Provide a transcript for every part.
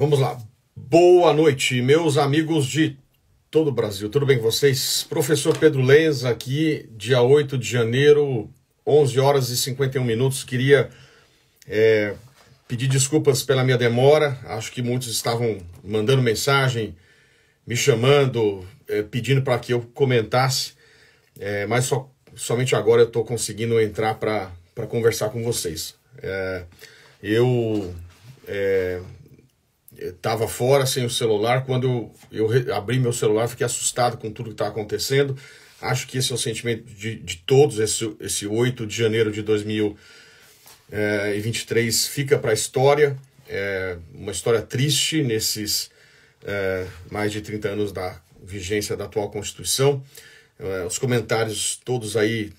Vamos lá. Boa noite, meus amigos de todo o Brasil. Tudo bem com vocês? Professor Pedro Lenz aqui, dia 8 de janeiro, 11 horas e 51 minutos. Queria é, pedir desculpas pela minha demora. Acho que muitos estavam mandando mensagem, me chamando, é, pedindo para que eu comentasse, é, mas só, somente agora eu estou conseguindo entrar para conversar com vocês. É, eu é, estava fora sem o celular. Quando eu, eu abri meu celular, fiquei assustado com tudo que está acontecendo. Acho que esse é o sentimento de, de todos. Esse, esse 8 de janeiro de 2023 eh, fica para a história. É uma história triste nesses é, mais de 30 anos da vigência da atual Constituição. É, os comentários todos aí,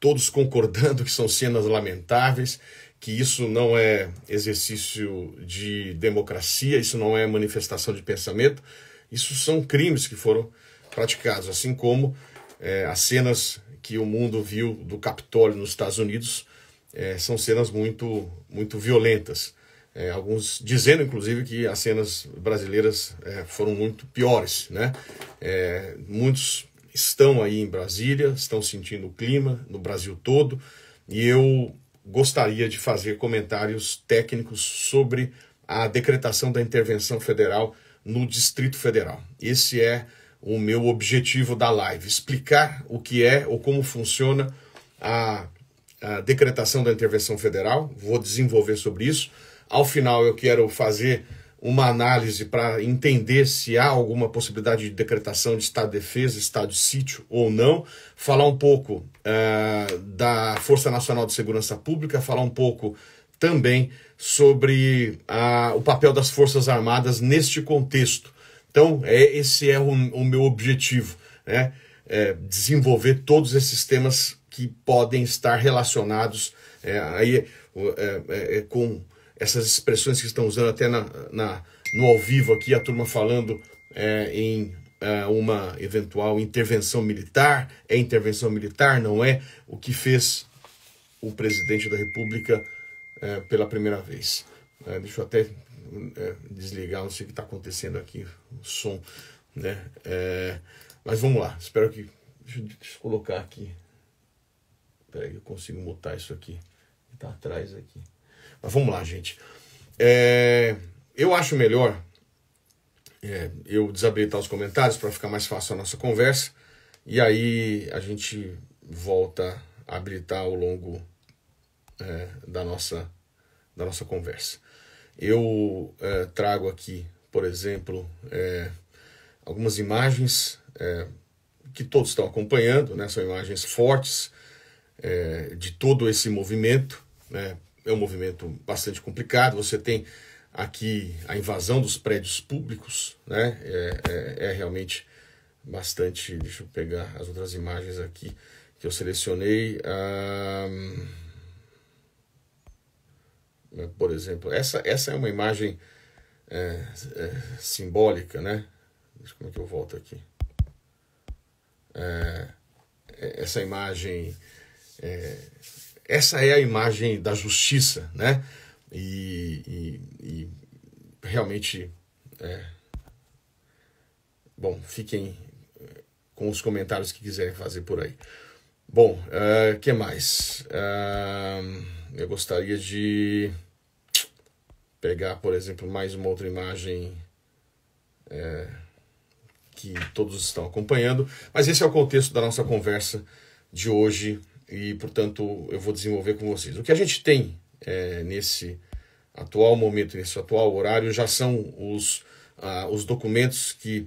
todos concordando que são cenas lamentáveis que isso não é exercício de democracia, isso não é manifestação de pensamento, isso são crimes que foram praticados, assim como é, as cenas que o mundo viu do Capitólio nos Estados Unidos é, são cenas muito, muito violentas. É, alguns dizendo, inclusive, que as cenas brasileiras é, foram muito piores. Né? É, muitos estão aí em Brasília, estão sentindo o clima no Brasil todo, e eu gostaria de fazer comentários técnicos sobre a decretação da intervenção federal no Distrito Federal. Esse é o meu objetivo da live: explicar o que é ou como funciona a, a decretação da intervenção federal. Vou desenvolver sobre isso. Ao final, eu quero fazer uma análise para entender se há alguma possibilidade de decretação de estado de defesa, estado de sítio ou não, falar um pouco uh, da Força Nacional de Segurança Pública, falar um pouco também sobre uh, o papel das Forças Armadas neste contexto. Então, é, esse é o, o meu objetivo, né? É, desenvolver todos esses temas que podem estar relacionados é, aí, é, é, é, com essas expressões que estão usando até na, na no ao vivo aqui, a turma falando é, em é, uma eventual intervenção militar. É intervenção militar, não é? O que fez o presidente da República é, pela primeira vez. É, deixa eu até é, desligar, não sei o que está acontecendo aqui, o som. Né? É, mas vamos lá, espero que. Deixa eu, deixa eu colocar aqui. aí, eu consigo mutar isso aqui. Está atrás aqui. Mas vamos lá, gente. É, eu acho melhor é, eu desabilitar os comentários para ficar mais fácil a nossa conversa. E aí a gente volta a habilitar ao longo é, da, nossa, da nossa conversa. Eu é, trago aqui, por exemplo, é, algumas imagens é, que todos estão acompanhando, né? são imagens fortes de todo esse movimento. Né? é um movimento bastante complicado. Você tem aqui a invasão dos prédios públicos, né? É, é, é realmente bastante. Deixa eu pegar as outras imagens aqui que eu selecionei. Ah, por exemplo, essa, essa é uma imagem é, é simbólica, né? Deixa como é que eu volto aqui. É, é, essa imagem essa é a imagem da justiça, né? E, e, e realmente, é... bom, fiquem eh, com os comentários que quiserem fazer por aí. Bom, o uh, eh, que mais? Uh, eu gostaria de pegar, por exemplo, mais uma outra imagem uh, que todos estão acompanhando, mas esse é o contexto da nossa conversa de hoje e, portanto, eu vou desenvolver com vocês. O que a gente tem é, nesse atual momento, nesse atual horário, já são os, ah, os documentos que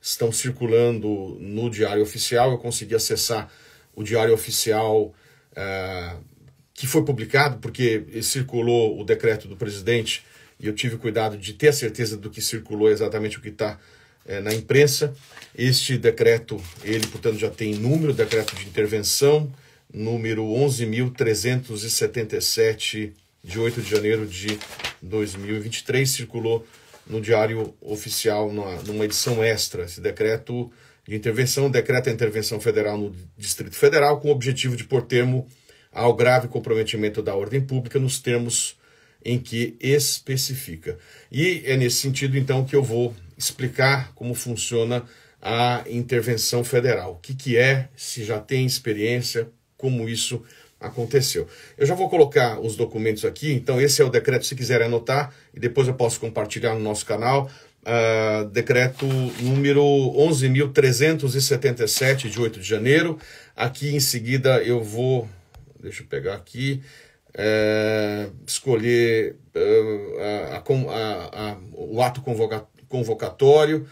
estão circulando no Diário Oficial. Eu consegui acessar o Diário Oficial ah, que foi publicado, porque circulou o decreto do presidente e eu tive cuidado de ter a certeza do que circulou exatamente o que está é, eh, na imprensa. Este decreto, ele, portanto, já tem número, decreto de intervenção, número 11.377, de 8 de janeiro de 2023, circulou no Diário Oficial, numa edição extra. Esse decreto de intervenção decreta a intervenção federal no Distrito Federal com o objetivo de pôr termo ao grave comprometimento da ordem pública nos termos em que especifica. E é nesse sentido, então, que eu vou explicar como funciona a intervenção federal. O que, que é, se já tem experiência, como isso aconteceu. Eu já vou colocar os documentos aqui, então esse é o decreto, se quiser anotar, e depois eu posso compartilhar no nosso canal. Uh, decreto número 11.377, de 8 de janeiro. Aqui em seguida eu vou, deixa eu pegar aqui, é, escolher uh, a, a, a, o ato convoca, convocatório.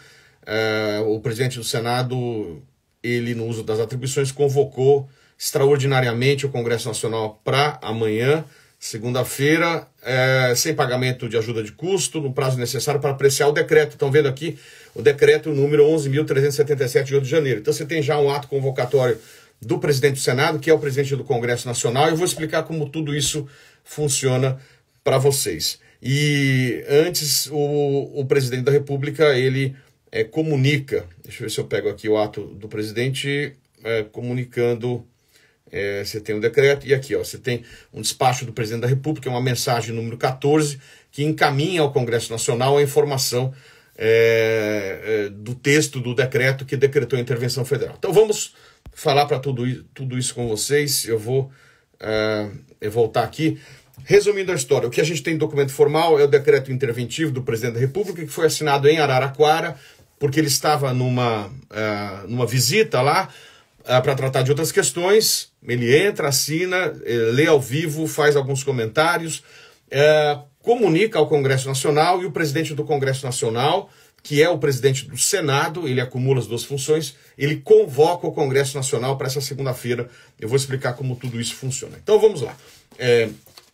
É, o presidente do Senado, ele, no uso das atribuições, convocou extraordinariamente o Congresso Nacional para amanhã, segunda-feira, é, sem pagamento de ajuda de custo, no prazo necessário para apreciar o decreto. Estão vendo aqui o decreto número 11.377 de 8 de janeiro. Então você tem já um ato convocatório do presidente do Senado, que é o presidente do Congresso Nacional. Eu vou explicar como tudo isso funciona para vocês. E antes, o, o presidente da República, ele é, comunica, deixa eu ver se eu pego aqui o ato do presidente, é, comunicando é, você tem um decreto, e aqui ó, você tem um despacho do presidente da República, é uma mensagem número 14, que encaminha ao Congresso Nacional a informação é, é, do texto do decreto que decretou a intervenção federal. Então vamos falar para tudo, tudo isso com vocês, é, eu vou voltar aqui. Resumindo a história, o que a gente tem em documento formal é o decreto interventivo do presidente da República, que foi assinado em Araraquara, porque ele estava numa, uh, numa visita lá, ah, para tratar de outras questões. Ele entra, assina, eh, lê ao vivo, faz alguns comentários, eh, comunica ao Congresso Nacional e o presidente do Congresso Nacional, que é o presidente do Senado, ele acumula as duas funções, ele convoca o Congresso Nacional para essa segunda-feira. Eu vou explicar como tudo isso funciona. Então vamos lá. É,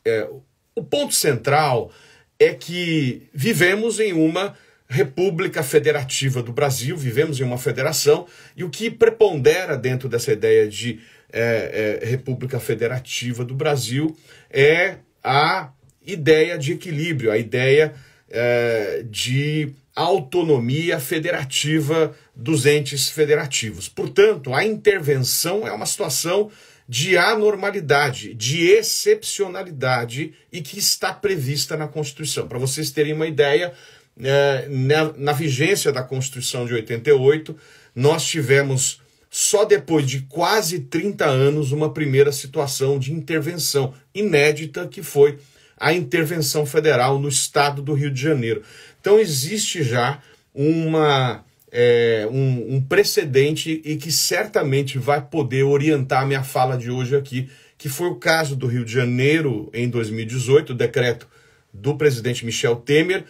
é, o ponto central é que vivemos em uma República Federativa do Brasil, vivemos em uma federação, e o que prepondera dentro dessa ideia de é, é, República Federativa do Brasil é a ideia de equilíbrio, a ideia é, de autonomia federativa dos entes federativos. Portanto, a intervenção é uma situação de anormalidade, de excepcionalidade e que está prevista na Constituição. Para vocês terem uma ideia, é, na, né, na vigência da Constituição de 88, nós tivemos só depois de quase 30 anos uma primeira situação de intervenção inédita que foi a intervenção federal no estado do Rio de Janeiro. Então existe já uma, é, um, um precedente e que certamente vai poder orientar a minha fala de hoje aqui, que foi o caso do Rio de Janeiro em 2018, o decreto do presidente Michel Temer,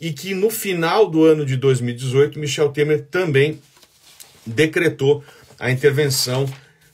e que no final do ano de 2018, Michel Temer também decretou a intervenção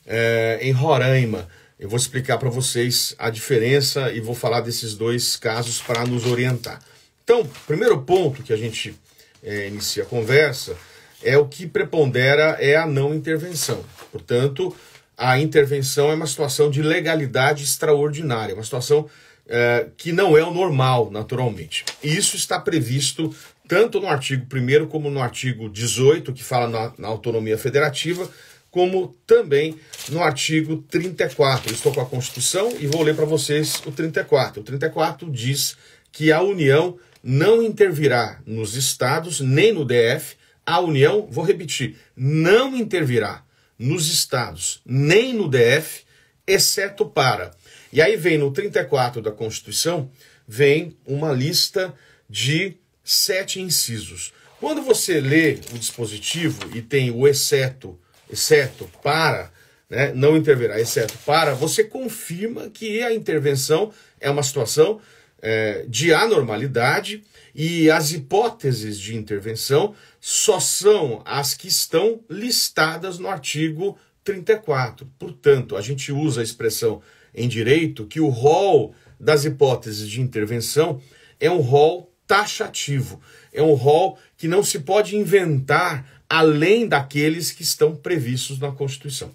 eh, em Roraima. Eu vou explicar para vocês a diferença e vou falar desses dois casos para nos orientar. Então, primeiro ponto que a gente eh, inicia a conversa é o que prepondera é a não intervenção. Portanto, a intervenção é uma situação de legalidade extraordinária, uma situação é, que não é o normal, naturalmente. E isso está previsto tanto no artigo 1 como no artigo 18, que fala na, na autonomia federativa, como também no artigo 34. Eu estou com a Constituição e vou ler para vocês o 34. O 34 diz que a União não intervirá nos estados nem no DF. A União, vou repetir, não intervirá nos estados nem no DF, exceto para e aí vem no 34 da Constituição, vem uma lista de sete incisos. Quando você lê o dispositivo e tem o exceto, exceto para, né, não interverá, exceto para, você confirma que a intervenção é uma situação é, de anormalidade e as hipóteses de intervenção só são as que estão listadas no artigo 34. Portanto, a gente usa a expressão em direito que o rol das hipóteses de intervenção é um rol taxativo, é um rol que não se pode inventar além daqueles que estão previstos na Constituição.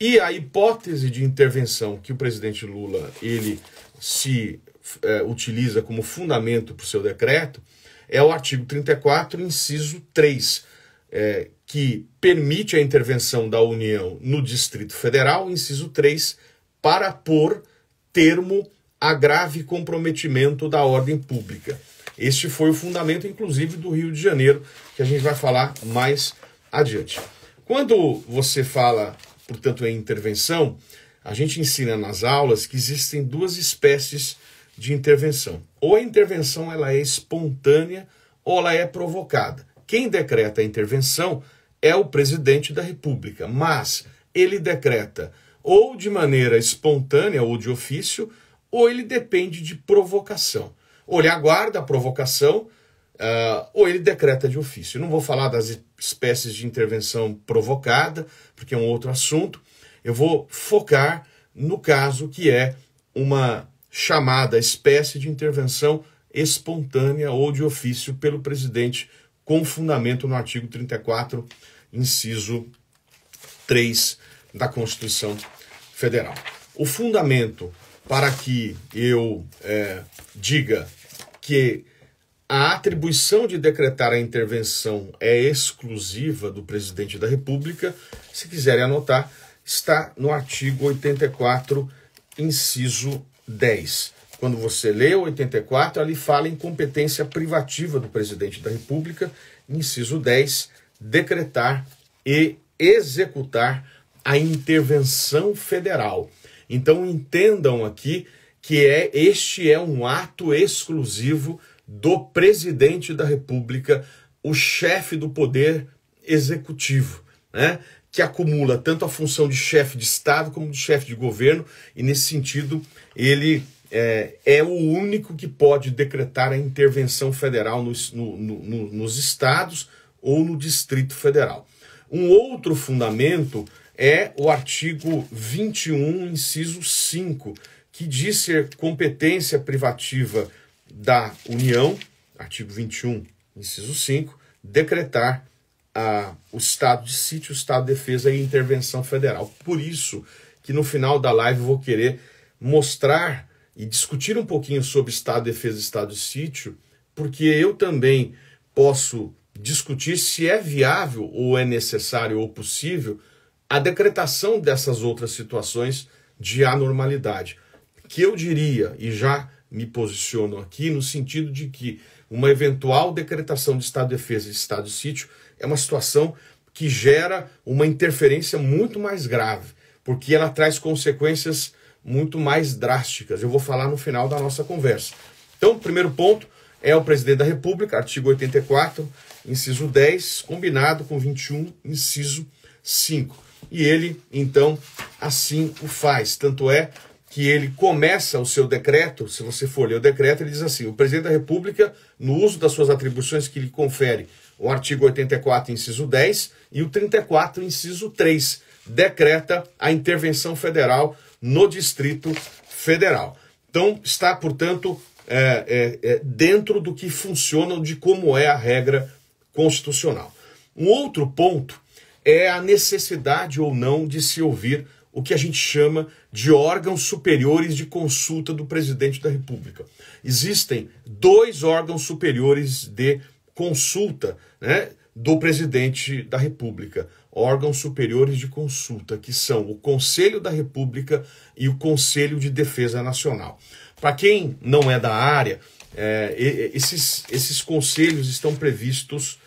E a hipótese de intervenção que o presidente Lula ele se é, utiliza como fundamento para o seu decreto é o artigo 34, inciso 3, é, que permite a intervenção da União no Distrito Federal, inciso 3, para pôr termo a grave comprometimento da ordem pública. Este foi o fundamento, inclusive, do Rio de Janeiro, que a gente vai falar mais adiante. Quando você fala, portanto, em intervenção, a gente ensina nas aulas que existem duas espécies de intervenção. Ou a intervenção ela é espontânea ou ela é provocada. Quem decreta a intervenção é o presidente da República, mas ele decreta ou de maneira espontânea ou de ofício, ou ele depende de provocação. Ou ele aguarda a provocação, uh, ou ele decreta de ofício. Eu não vou falar das espécies de intervenção provocada, porque é um outro assunto. Eu vou focar no caso que é uma chamada espécie de intervenção espontânea ou de ofício pelo presidente, com fundamento no artigo 34, inciso 3 da Constituição federal. O fundamento para que eu é, diga que a atribuição de decretar a intervenção é exclusiva do presidente da República, se quiserem anotar, está no artigo 84, inciso 10. Quando você lê o 84, ali fala em competência privativa do presidente da República, inciso 10, decretar e executar a intervenção federal. Então entendam aqui que é este é um ato exclusivo do presidente da República, o chefe do poder executivo, né? Que acumula tanto a função de chefe de Estado como de chefe de governo, e nesse sentido ele é, é, o único que pode decretar a intervenção federal nos, no, no, nos estados ou no Distrito Federal. Um outro fundamento é o artigo 21, inciso 5, que diz ser competência privativa da União, artigo 21, inciso 5, decretar ah, o estado de sítio, o estado de defesa e intervenção federal. Por isso que no final da live eu vou querer mostrar e discutir um pouquinho sobre estado de defesa e estado de sítio, porque eu também posso discutir se é viável ou é necessário ou possível a decretação dessas outras situações de anormalidade. Que eu diria, e já me posiciono aqui, no sentido de que uma eventual decretação de estado de defesa e estado de sítio é uma situação que gera uma interferência muito mais grave, porque ela traz consequências muito mais drásticas. Eu vou falar no final da nossa conversa. Então, o primeiro ponto é o presidente da República, artigo 84, inciso 10, combinado com 21, inciso 5. E ele, então, assim o faz. Tanto é que ele começa o seu decreto, se você for ler o decreto, ele diz assim: o presidente da República, no uso das suas atribuições que lhe confere o artigo 84, inciso 10 e o 34, inciso 3, decreta a intervenção federal no Distrito Federal. Então, está, portanto, é, é, é, dentro do que funciona, de como é a regra constitucional. Um outro ponto é a necessidade ou não de se ouvir o que a gente chama de órgãos superiores de consulta do presidente da República. Existem dois órgãos superiores de consulta né, do presidente da República. Órgãos superiores de consulta, que são o Conselho da República e o Conselho de Defesa Nacional. Para quem não é da área, é, esses, esses conselhos estão previstos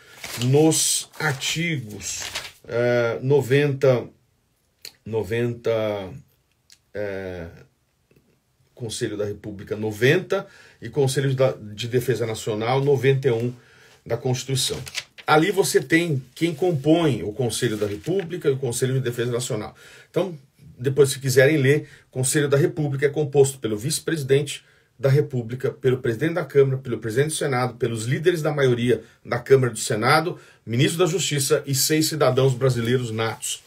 nos artigos 90, 90 é, Conselho da República 90 e Conselho de Defesa Nacional 91 da Constituição. Ali você tem quem compõe o Conselho da República e o Conselho de Defesa Nacional. Então, depois, se quiserem ler, Conselho da República é composto pelo vice-presidente, da República, pelo presidente da Câmara, pelo presidente do Senado, pelos líderes da maioria da Câmara e do Senado, ministro da Justiça e seis cidadãos brasileiros natos.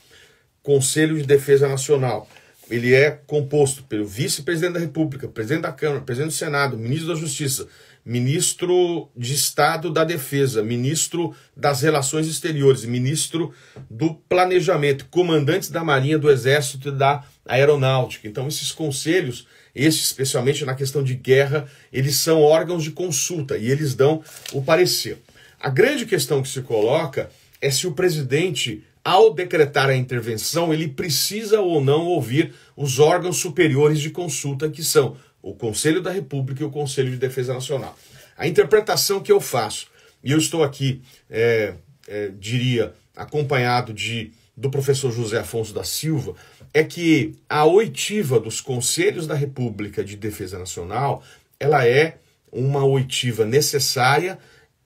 Conselho de Defesa Nacional. Ele é composto pelo vice-presidente da República, presidente da Câmara, presidente do Senado, ministro da Justiça, ministro de Estado da Defesa, ministro das Relações Exteriores, ministro do Planejamento, comandantes da Marinha, do Exército e da Aeronáutica. Então, esses conselhos esses, especialmente na questão de guerra, eles são órgãos de consulta e eles dão o parecer. A grande questão que se coloca é se o presidente, ao decretar a intervenção, ele precisa ou não ouvir os órgãos superiores de consulta, que são o Conselho da República e o Conselho de Defesa Nacional. A interpretação que eu faço, e eu estou aqui, é, é, diria, acompanhado de do professor José Afonso da Silva, é que a oitiva dos Conselhos da República de Defesa Nacional, ela é uma oitiva necessária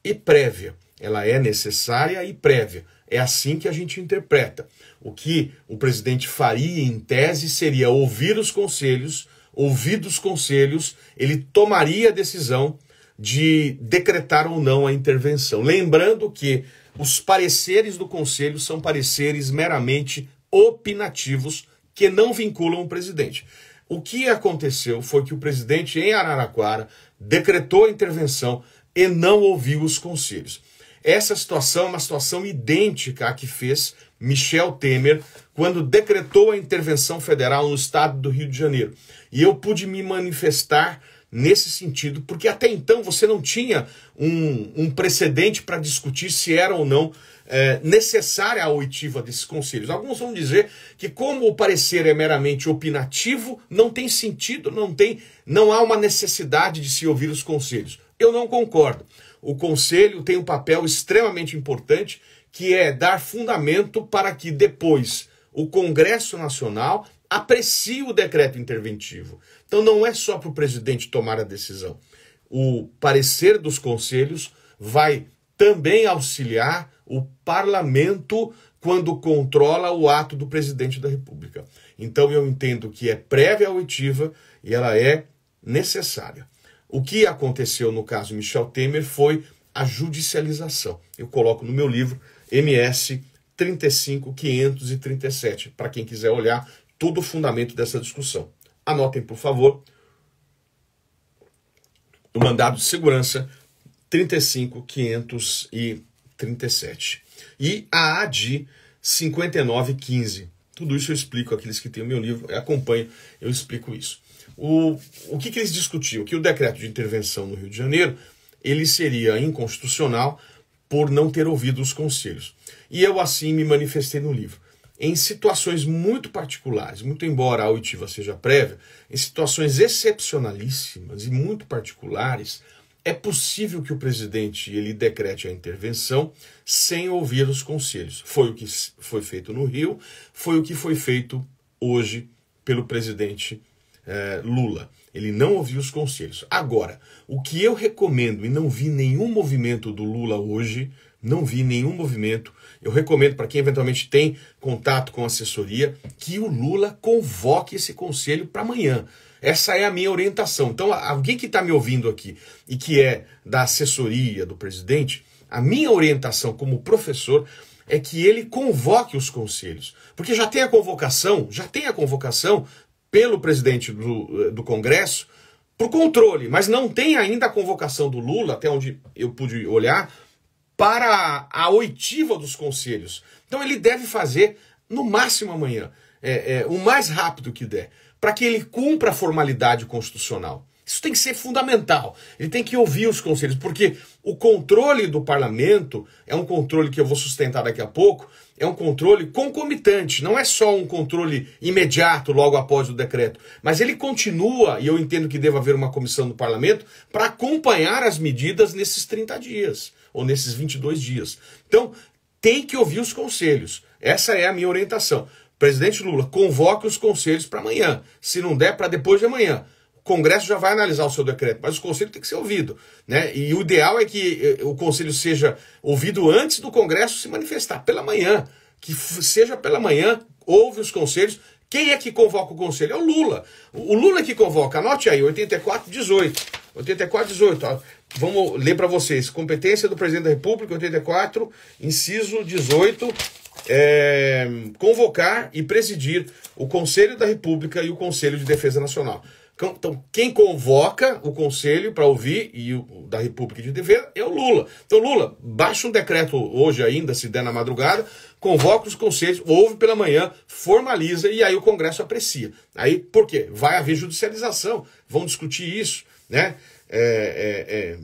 e prévia. Ela é necessária e prévia. É assim que a gente interpreta. O que o presidente faria, em tese, seria ouvir os conselhos, ouvir os conselhos, ele tomaria a decisão de decretar ou não a intervenção. Lembrando que os pareceres do conselho são pareceres meramente opinativos que não vinculam o presidente. O que aconteceu foi que o presidente em Araraquara decretou intervenção e não ouviu os conselhos. Essa situação é uma situação idêntica à que fez Michel Temer quando decretou a intervenção federal no estado do Rio de Janeiro. E eu pude me manifestar nesse sentido, porque até então você não tinha um, um precedente para discutir se era ou não é, necessária a oitiva desses conselhos. Alguns vão dizer que, como o parecer é meramente opinativo, não tem sentido, não, tem, não há uma necessidade de se ouvir os conselhos. Eu não concordo. O conselho tem um papel extremamente importante, que é dar fundamento para que depois o Congresso Nacional aprecie o decreto interventivo. Então não é só para o presidente tomar a decisão. O parecer dos conselhos vai também auxiliar o parlamento quando controla o ato do presidente da República. Então eu entendo que é prévia oitiva e ela é necessária. O que aconteceu no caso Michel Temer foi a judicialização. Eu coloco no meu livro MS 35537 para quem quiser olhar todo o fundamento dessa discussão. Anotem, por favor, o mandado de segurança 35537. 37. E a A de 5915. Tudo isso eu explico aqueles que têm o meu livro, acompanham, eu explico isso. O, o que, que eles discutiam? Que o decreto de intervenção no Rio de Janeiro ele seria inconstitucional por não ter ouvido os conselhos. E eu assim me manifestei no livro. Em situações muito particulares, muito embora a oitiva seja prévia, em situações excepcionalíssimas e muito particulares, é possível que o presidente ele decrete a intervenção sem ouvir os conselhos. Foi o que foi feito no Rio, foi o que foi feito hoje pelo presidente eh, Lula. Ele não ouviu os conselhos. Agora, o que eu recomendo, e não vi nenhum movimento do Lula hoje, não vi nenhum movimento, eu recomendo para quem eventualmente tem contato com assessoria que o Lula convoque esse conselho para amanhã. Essa é a minha orientação. Então, alguém que está me ouvindo aqui e que é da assessoria do presidente, a minha orientação como professor é que ele convoque os conselhos. Porque já tem a convocação, já tem a convocação pelo presidente do, eh, do Congresso para o controle, mas não tem ainda a convocação do Lula, até onde eu pude olhar, para a oitiva dos conselhos. Então ele deve fazer no máximo amanhã, é, é, o mais rápido que der para que ele cumpra a formalidade constitucional. Isso tem que ser fundamental. Ele tem que ouvir os conselhos, porque o controle do parlamento é um controle que eu vou sustentar daqui a pouco, é um controle concomitante, não é só um controle imediato logo após o decreto, mas ele continua, e eu entendo que deva haver uma comissão do parlamento para acompanhar as medidas nesses 30 dias ou nesses 22 dias. Então, tem que ouvir os conselhos. Essa é a minha orientação. Presidente Lula, convoque os conselhos para amanhã. Se não der, para depois de amanhã. O Congresso já vai analisar o seu decreto, mas o Conselho tem que ser ouvido. Né? E o ideal é que eh, o Conselho seja ouvido antes do Congresso se manifestar, pela manhã. Que seja pela manhã, ouve os conselhos. Quem é que convoca o Conselho? É o Lula. O Lula é que convoca, anote aí, 8418. 8418, ó. vamos ler para vocês. Competência do Presidente da República, 84, inciso 18, é, convocar e presidir o Conselho da República e o Conselho de Defesa Nacional. Então, então quem convoca o Conselho para ouvir e o, da República de Defesa é o Lula. Então, Lula, baixa um decreto hoje ainda, se der na madrugada, convoca os conselhos, ouve pela manhã, formaliza e aí o Congresso aprecia. Aí, por quê? Vai haver judicialização, vão discutir isso, né? É, é, é,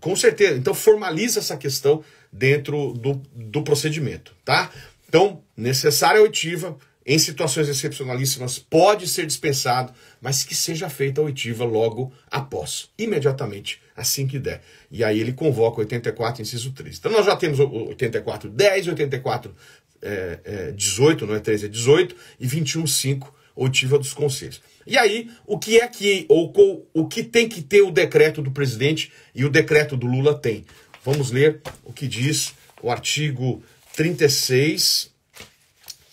com certeza. Então, formaliza essa questão dentro do, do procedimento, tá? Então, necessária oitiva, em situações excepcionalíssimas, pode ser dispensado, mas que seja feita a oitiva logo após, imediatamente, assim que der. E aí ele convoca 84, inciso 3. Então nós já temos 84, 10, 84, é, é, 18, não é 13, é 18, e 21, 5, oitiva dos conselhos. E aí, o que é que, ou o que tem que ter o decreto do presidente e o decreto do Lula tem? Vamos ler o que diz o artigo 36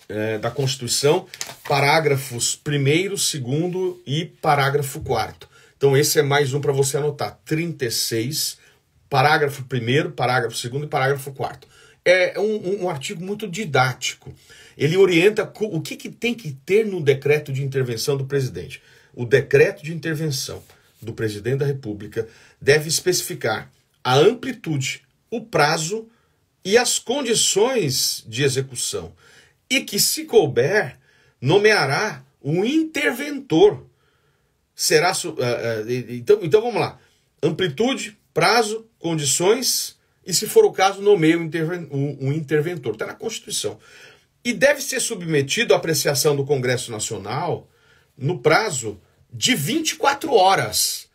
é, da Constituição, parágrafos 1, 2 e parágrafo 4. Então, esse é mais um para você anotar: 36, parágrafo 1, parágrafo 2 e parágrafo 4. É um, um artigo muito didático. Ele orienta o que, que tem que ter no decreto de intervenção do presidente. O decreto de intervenção do presidente da República deve especificar a amplitude, o prazo e as condições de execução, e que, se couber, nomeará um interventor. Será. Eh, eh, então, então vamos lá. Amplitude, prazo, condições, e se for o caso, nomeia um interventor. Está na Constituição. E deve ser submetido à apreciação do Congresso Nacional no prazo de 24 horas.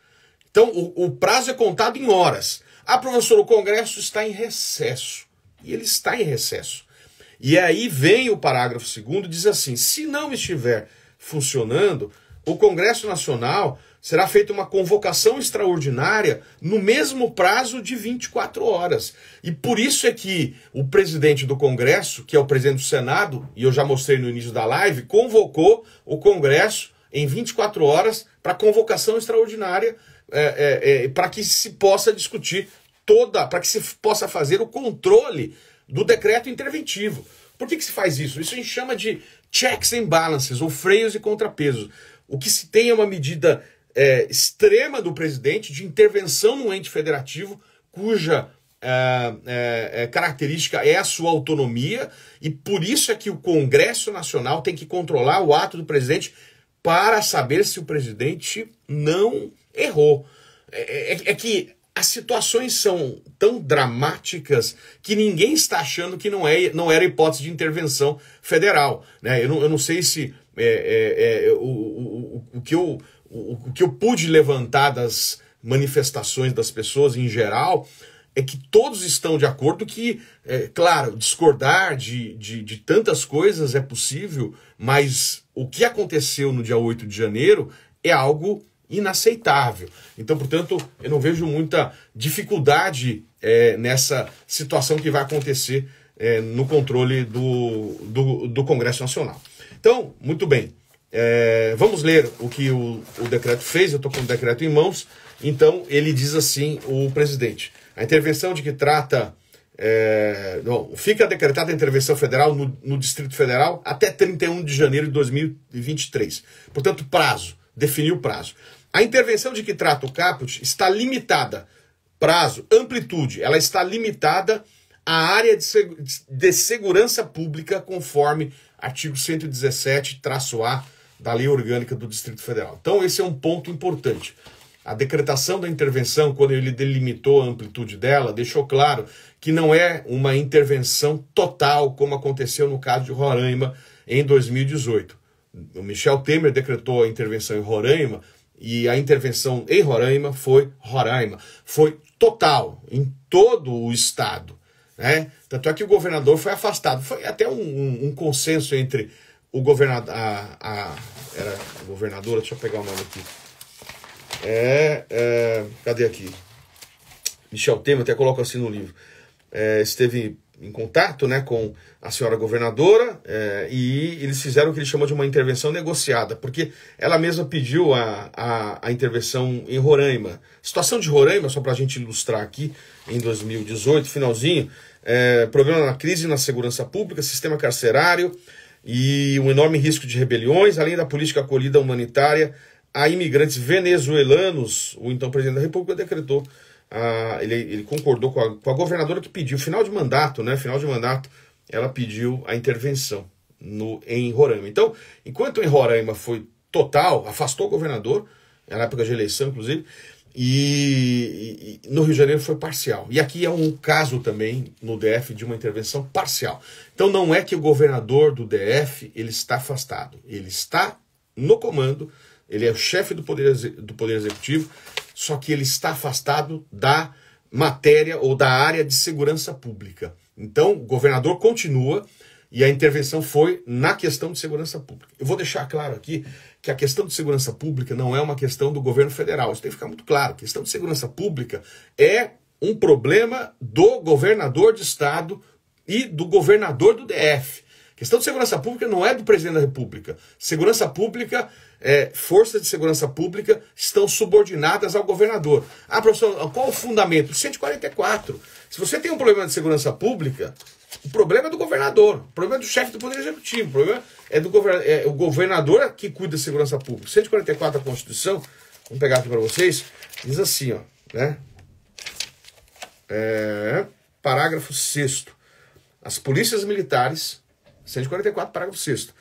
Então, o, o prazo é contado em horas. Ah, professor, o Congresso está em recesso. E ele está em recesso. E aí vem o parágrafo segundo, diz assim: se não estiver funcionando, o Congresso Nacional será feita uma convocação extraordinária no mesmo prazo de 24 horas. E por isso é que o presidente do Congresso, que é o presidente do Senado, e eu já mostrei no início da live, convocou o Congresso em 24 horas para convocação extraordinária é, é, é, para que se possa discutir toda, para que se possa fazer o controle do decreto interventivo. Por que, que se faz isso? Isso a gente chama de checks and balances, ou freios e contrapesos. O que se tem é uma medida é, extrema do presidente de intervenção no ente federativo, cuja é, é, é, característica é a sua autonomia, e por isso é que o Congresso Nacional tem que controlar o ato do presidente para saber se o presidente não errou. É, é, é, que as situações são tão dramáticas que ninguém está achando que não, é, não era hipótese de intervenção federal. Né? Eu, não, eu não sei se é, é, é, o, o, o, que eu, o, o que eu pude levantar das manifestações das pessoas em geral é que todos estão de acordo que, é, claro, discordar de, de, de, tantas coisas é possível, mas o que aconteceu no dia 8 de janeiro é algo inaceitável. Então, portanto, eu não vejo muita dificuldade é, nessa situação que vai acontecer é, no controle do, do, do, Congresso Nacional. Então, muito bem. É, vamos ler o que o, o decreto fez, eu estou com o decreto em mãos. Então, ele diz assim: o presidente, a intervenção de que trata. É, bom, fica decretada a intervenção federal no, no, Distrito Federal até 31 de janeiro de 2023. Portanto, prazo, definiu o prazo. A intervenção de que trata o caput está limitada, prazo, amplitude, ela está limitada à área de, seg de segurança pública, conforme artigo 117-A da Lei Orgânica do Distrito Federal. Então, esse é um ponto importante. A decretação da intervenção, quando ele delimitou a amplitude dela, deixou claro que não é uma intervenção total, como aconteceu no caso de Roraima em 2018. O Michel Temer decretou a intervenção em Roraima e a intervenção em Roraima foi Roraima, foi total em todo o estado. Né? Tanto é que o governador foi afastado. Foi até um, um, um consenso entre o governador. A, a, era a governadora, deixa eu pegar o nome aqui. É, é cadê aqui? Michel Temer, até coloco assim no livro. É, esteve em contato né, com a senhora governadora é, e eles fizeram o que ele chamou de uma intervenção negociada, porque ela mesma pediu a, a, a intervenção em Roraima. Situação de Roraima, só para a gente ilustrar aqui, em 2018, finalzinho, é, problema na crise na segurança pública, sistema carcerário e um enorme risco de rebeliões, além da política acolhida humanitária a imigrantes venezuelanos, o então presidente da República decretou a, ele, ele, concordou com a, com a, governadora que pediu, final de mandato, né? Final de mandato, ela pediu a intervenção no, em Roraima. Então, enquanto em Roraima foi total, afastou o governador, na época de eleição, inclusive, e, e, no Rio de Janeiro foi parcial. E aqui é um caso também no DF de uma intervenção parcial. Então não é que o governador do DF ele está afastado, ele está no comando, ele é o chefe do poder, do poder executivo só que ele está afastado da matéria ou da área de segurança pública. Então, o governador continua e a intervenção foi na questão de segurança pública. Eu vou deixar claro aqui que a questão de segurança pública não é uma questão do governo federal. Isso tem que ficar muito claro. A questão de segurança pública é um problema do governador de estado e do governador do DF. A questão de segurança pública não é do presidente da República. Segurança pública é, forças de segurança pública estão subordinadas ao governador. Ah, professor, qual o fundamento? 144. Se você tem um problema de segurança pública, o problema é do governador, o problema é do chefe do Poder Executivo, o problema é do governador, é o governador que cuida da segurança pública. 144 da Constituição, vamos pegar aqui para vocês, diz assim, ó, né? É, parágrafo 6. As polícias militares, 144, parágrafo 6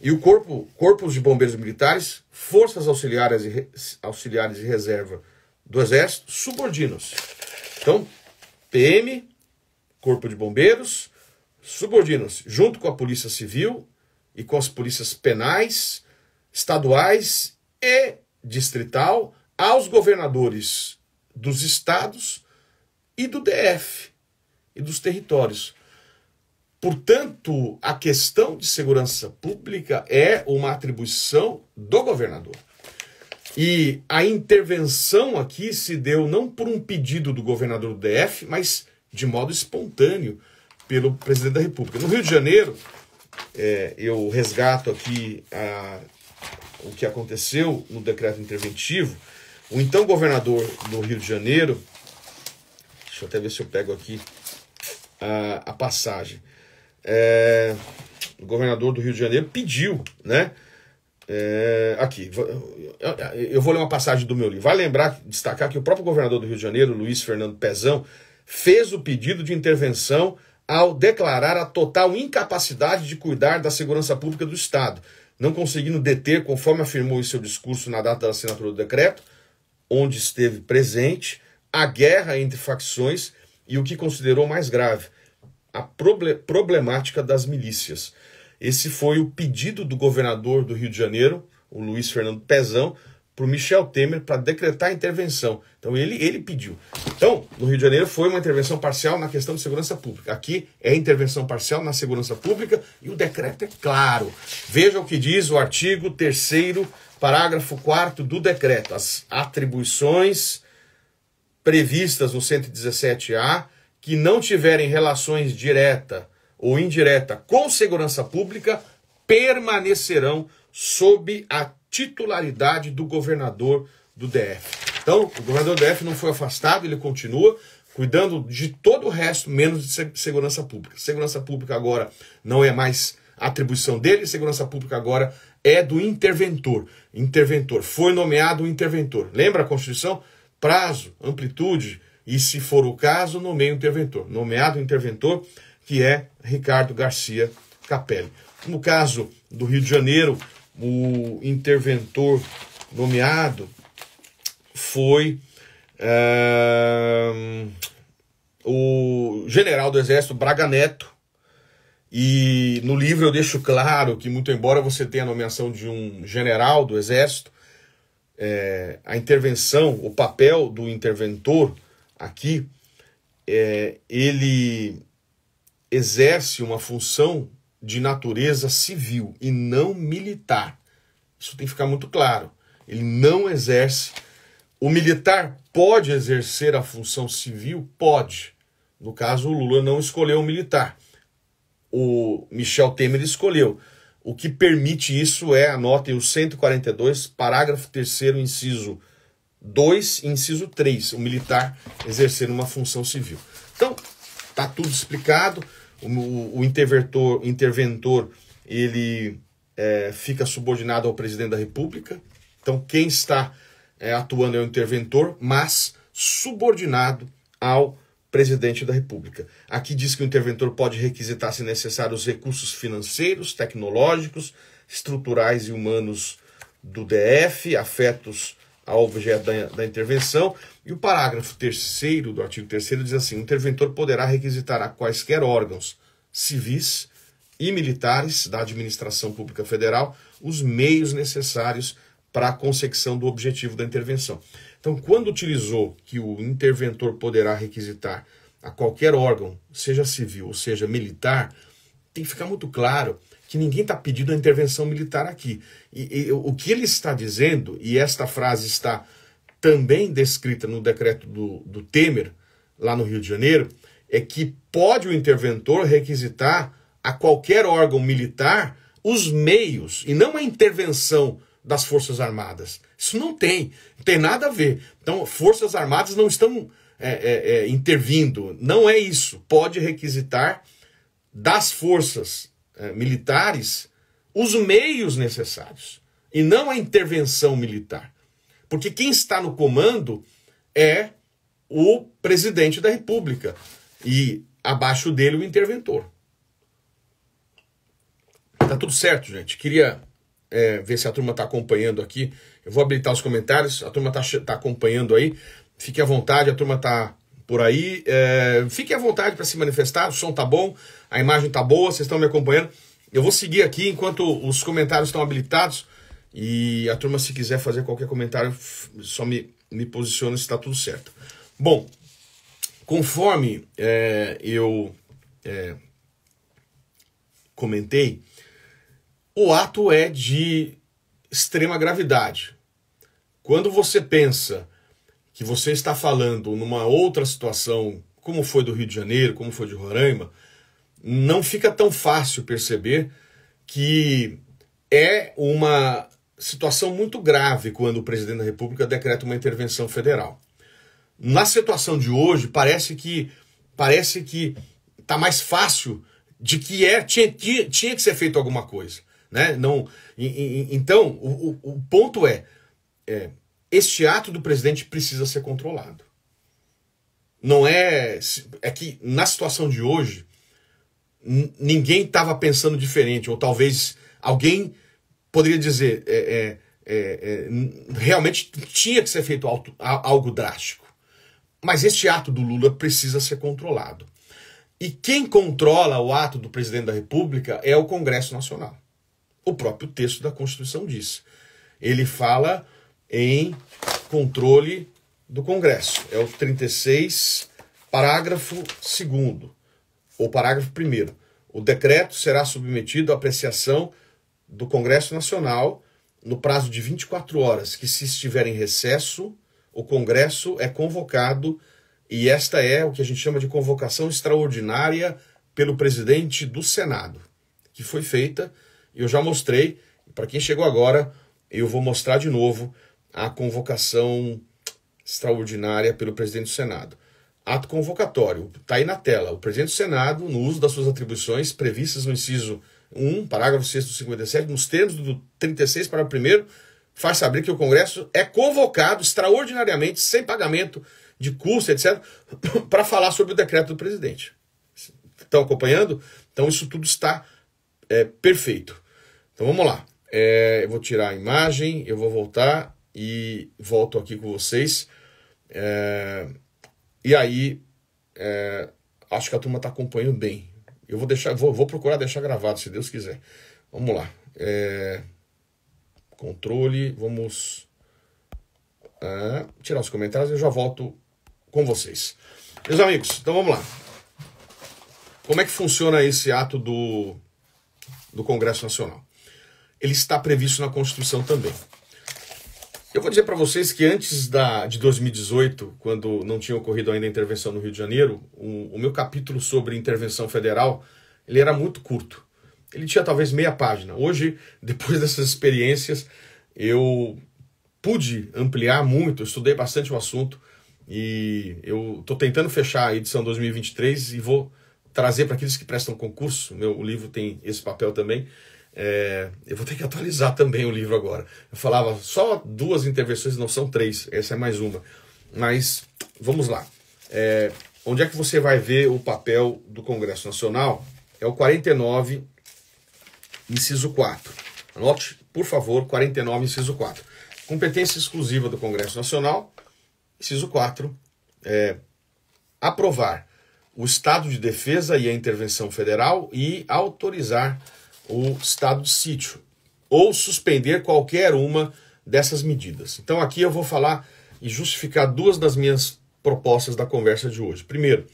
e o corpo, corpos de bombeiros militares, forças auxiliares e, auxiliares e reserva do Exército, subordinos. Então, PM, Corpo de Bombeiros, subordinos, junto com a Polícia Civil e com as polícias penais, estaduais e distrital, aos governadores dos estados e do DF e dos territórios Portanto, a questão de segurança pública é uma atribuição do governador. E a intervenção aqui se deu não por um pedido do governador do DF, mas de modo espontâneo pelo presidente da República. No Rio de Janeiro, é, eu resgato aqui a, o que aconteceu no decreto interventivo. O então governador do Rio de Janeiro, deixa eu até ver se eu pego aqui a, a passagem é, o governador do Rio de Janeiro pediu, né? É, aqui, eu vou ler uma passagem do meu livro. Vai lembrar, destacar que o próprio governador do Rio de Janeiro, Luiz Fernando Pezão, fez o pedido de intervenção ao declarar a total incapacidade de cuidar da segurança pública do Estado, não conseguindo deter, conforme afirmou em seu discurso na data da assinatura do decreto, onde esteve presente, a guerra entre facções e o que considerou mais grave, a problemática das milícias. Esse foi o pedido do governador do Rio de Janeiro, o Luiz Fernando Pezão, para o Michel Temer para decretar a intervenção. Então ele, ele pediu. Então, no Rio de Janeiro foi uma intervenção parcial na questão de segurança pública. Aqui é intervenção parcial na segurança pública e o decreto é claro. Veja o que diz o artigo 3 parágrafo 4 do decreto. As atribuições previstas no 117A que não tiverem relações direta ou indireta com segurança pública permanecerão sob a titularidade do governador do DF. Então, o governador do DF não foi afastado, ele continua cuidando de todo o resto, menos de segurança pública. Segurança pública agora não é mais atribuição dele, segurança pública agora é do interventor. Interventor, foi nomeado o interventor. Lembra a Constituição? Prazo, amplitude, e, se for o caso, nomeia o interventor. Nomeado o interventor, que é Ricardo Garcia Capelli. No caso do Rio de Janeiro, o interventor nomeado foi o general do Exército Braga Neto. E no livro eu deixo claro que, muito embora você tenha a nomeação de um general do Exército, é, a intervenção, o papel do interventor aqui, é, ele exerce uma função de natureza civil e não militar. Isso tem que ficar muito claro. Ele não exerce. O militar pode exercer a função civil? Pode. No caso, o Lula não escolheu o militar. O Michel Temer escolheu. O que permite isso é, anotem o 142, parágrafo 3, inciso 2, inciso 3, o militar exercer uma função civil. Então, tá tudo explicado, o, o interventor, interventor ele é, fica subordinado ao presidente da república, então quem está é, atuando é o interventor, mas subordinado ao presidente da república. Aqui diz que o interventor pode requisitar, se necessário, os recursos financeiros, tecnológicos, estruturais e humanos do DF, afetos a objeto da, da, intervenção. E o parágrafo 3 do artigo 3 diz assim: o interventor poderá requisitar a quaisquer órgãos civis e militares da administração pública federal os meios necessários para a consecução do objetivo da intervenção. Então, quando utilizou que o interventor poderá requisitar a qualquer órgão, seja civil ou seja militar, tem que ficar muito claro que ninguém está pedindo a intervenção militar aqui. E, e, o que ele está dizendo, e esta frase está também descrita no decreto do, do Temer, lá no Rio de Janeiro, é que pode o interventor requisitar a qualquer órgão militar os meios e não a intervenção das Forças Armadas. Isso não tem, não tem nada a ver. Então, Forças Armadas não estão é, é, é, intervindo, não é isso. Pode requisitar das forças eh, militares os meios necessários e não a intervenção militar. Porque quem está no comando é o presidente da República e abaixo dele o interventor. Tá tudo certo, gente. Queria é, ver se a turma está acompanhando aqui. Eu vou habilitar os comentários. A turma está tá acompanhando aí. Fique à vontade, a turma está por aí. É, fiquem à vontade para se manifestar, o som tá bom, a imagem tá boa, vocês estão me acompanhando. Eu vou seguir aqui enquanto os comentários estão habilitados e a turma, se quiser fazer qualquer comentário, só me, me posiciona se está tudo certo. Bom, conforme é, eu é, comentei, o ato é de extrema gravidade. Quando você pensa que você está falando numa outra situação, como foi do Rio de Janeiro, como foi de Roraima, não fica tão fácil perceber que é uma situação muito grave quando o presidente da República decreta uma intervenção federal. Na situação de hoje, parece que parece que está mais fácil de que é tinha, tinha, tinha que ser feito alguma coisa, né? Não, então o, o, ponto é, é este ato do presidente precisa ser controlado. Não é. É que na situação de hoje, ninguém estava pensando diferente, ou talvez alguém poderia dizer. É, é, é, é realmente tinha que ser feito algo drástico. Mas este ato do Lula precisa ser controlado. E quem controla o ato do presidente da República é o Congresso Nacional. O próprio texto da Constituição diz. Ele fala em controle do Congresso. É o 36, parágrafo 2 ou parágrafo 1 O decreto será submetido à apreciação do Congresso Nacional no prazo de 24 horas, que se estiver em recesso, o Congresso é convocado e esta é o que a gente chama de convocação extraordinária pelo presidente do Senado, que foi feita, e eu já mostrei, para quem chegou agora, eu vou mostrar de novo a convocação extraordinária pelo presidente do Senado. Ato convocatório, está aí na tela. O presidente do Senado, no uso das suas atribuições previstas no inciso 1, parágrafo 6 do 57, nos termos do 36, parágrafo 1, faz saber que o Congresso é convocado extraordinariamente, sem pagamento de custo, etc., para falar sobre o decreto do presidente. Estão acompanhando? Então, isso tudo está é, perfeito. Então, vamos lá. É, eu vou tirar a imagem, eu vou voltar e volto aqui com vocês. É, e aí, é, acho que a turma está acompanhando bem. Eu vou deixar, vou, vou, procurar deixar gravado, se Deus quiser. Vamos lá. É, controle, vamos é, tirar os comentários e eu já volto com vocês. Meus amigos, então vamos lá. Como é que funciona esse ato do, do Congresso Nacional? Ele está previsto na Constituição também. Eu vou dizer para vocês que antes da, de 2018, quando não tinha ocorrido ainda a intervenção no Rio de Janeiro, o, o meu capítulo sobre intervenção federal ele era muito curto. Ele tinha talvez meia página. Hoje, depois dessas experiências, eu pude ampliar muito, estudei bastante o assunto e eu estou tentando fechar a edição 2023 e vou trazer para aqueles que prestam concurso. Meu livro tem esse papel também é, eu vou ter que atualizar também o livro agora. Eu falava só duas intervenções, não são três, essa é mais uma. Mas vamos lá. É, onde é que você vai ver o papel do Congresso Nacional? É o 49, inciso 4. Anote, por favor, 49, inciso 4. Competência exclusiva do Congresso Nacional, inciso 4. É, aprovar o estado de defesa e a intervenção federal e autorizar o estado de sítio ou suspender qualquer uma dessas medidas. Então aqui eu vou falar e justificar duas das minhas propostas da conversa de hoje. Primeiro,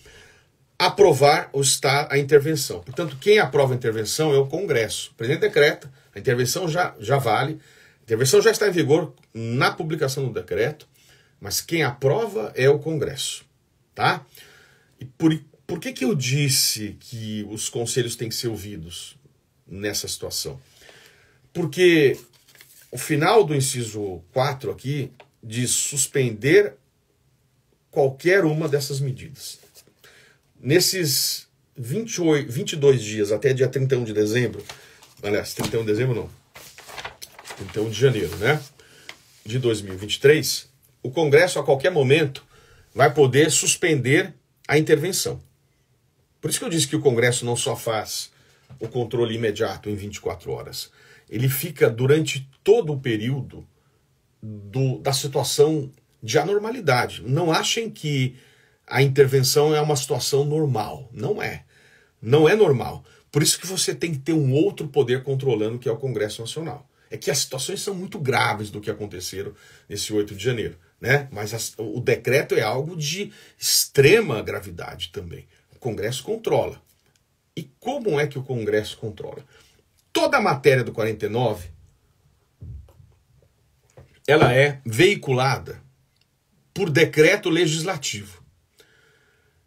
aprovar ou está a intervenção. Portanto, quem aprova a intervenção é o Congresso. O presidente decreta, a intervenção já, já vale, a intervenção já está em vigor na publicação do decreto, mas quem aprova é o Congresso, tá? E por, por que, que eu disse que os conselhos têm que ser ouvidos? nessa situação. Porque o final do inciso 4 aqui diz suspender qualquer uma dessas medidas. Nesses 28, 22 dias até dia 31 de dezembro, aliás, 31 de dezembro não, 31 de janeiro, né? De 2023, o Congresso a qualquer momento vai poder suspender a intervenção. Por isso que eu disse que o Congresso não só faz o controle imediato em 24 horas. Ele fica durante todo o período do, da situação de anormalidade. Não achem que a intervenção é uma situação normal. Não é. Não é normal. Por isso que você tem que ter um outro poder controlando, que é o Congresso Nacional. É que as situações são muito graves do que aconteceram nesse 8 de janeiro. Né? Mas as, o decreto é algo de extrema gravidade também. O Congresso controla. E como é que o Congresso controla? Toda a matéria do 49 ela é veiculada por decreto legislativo.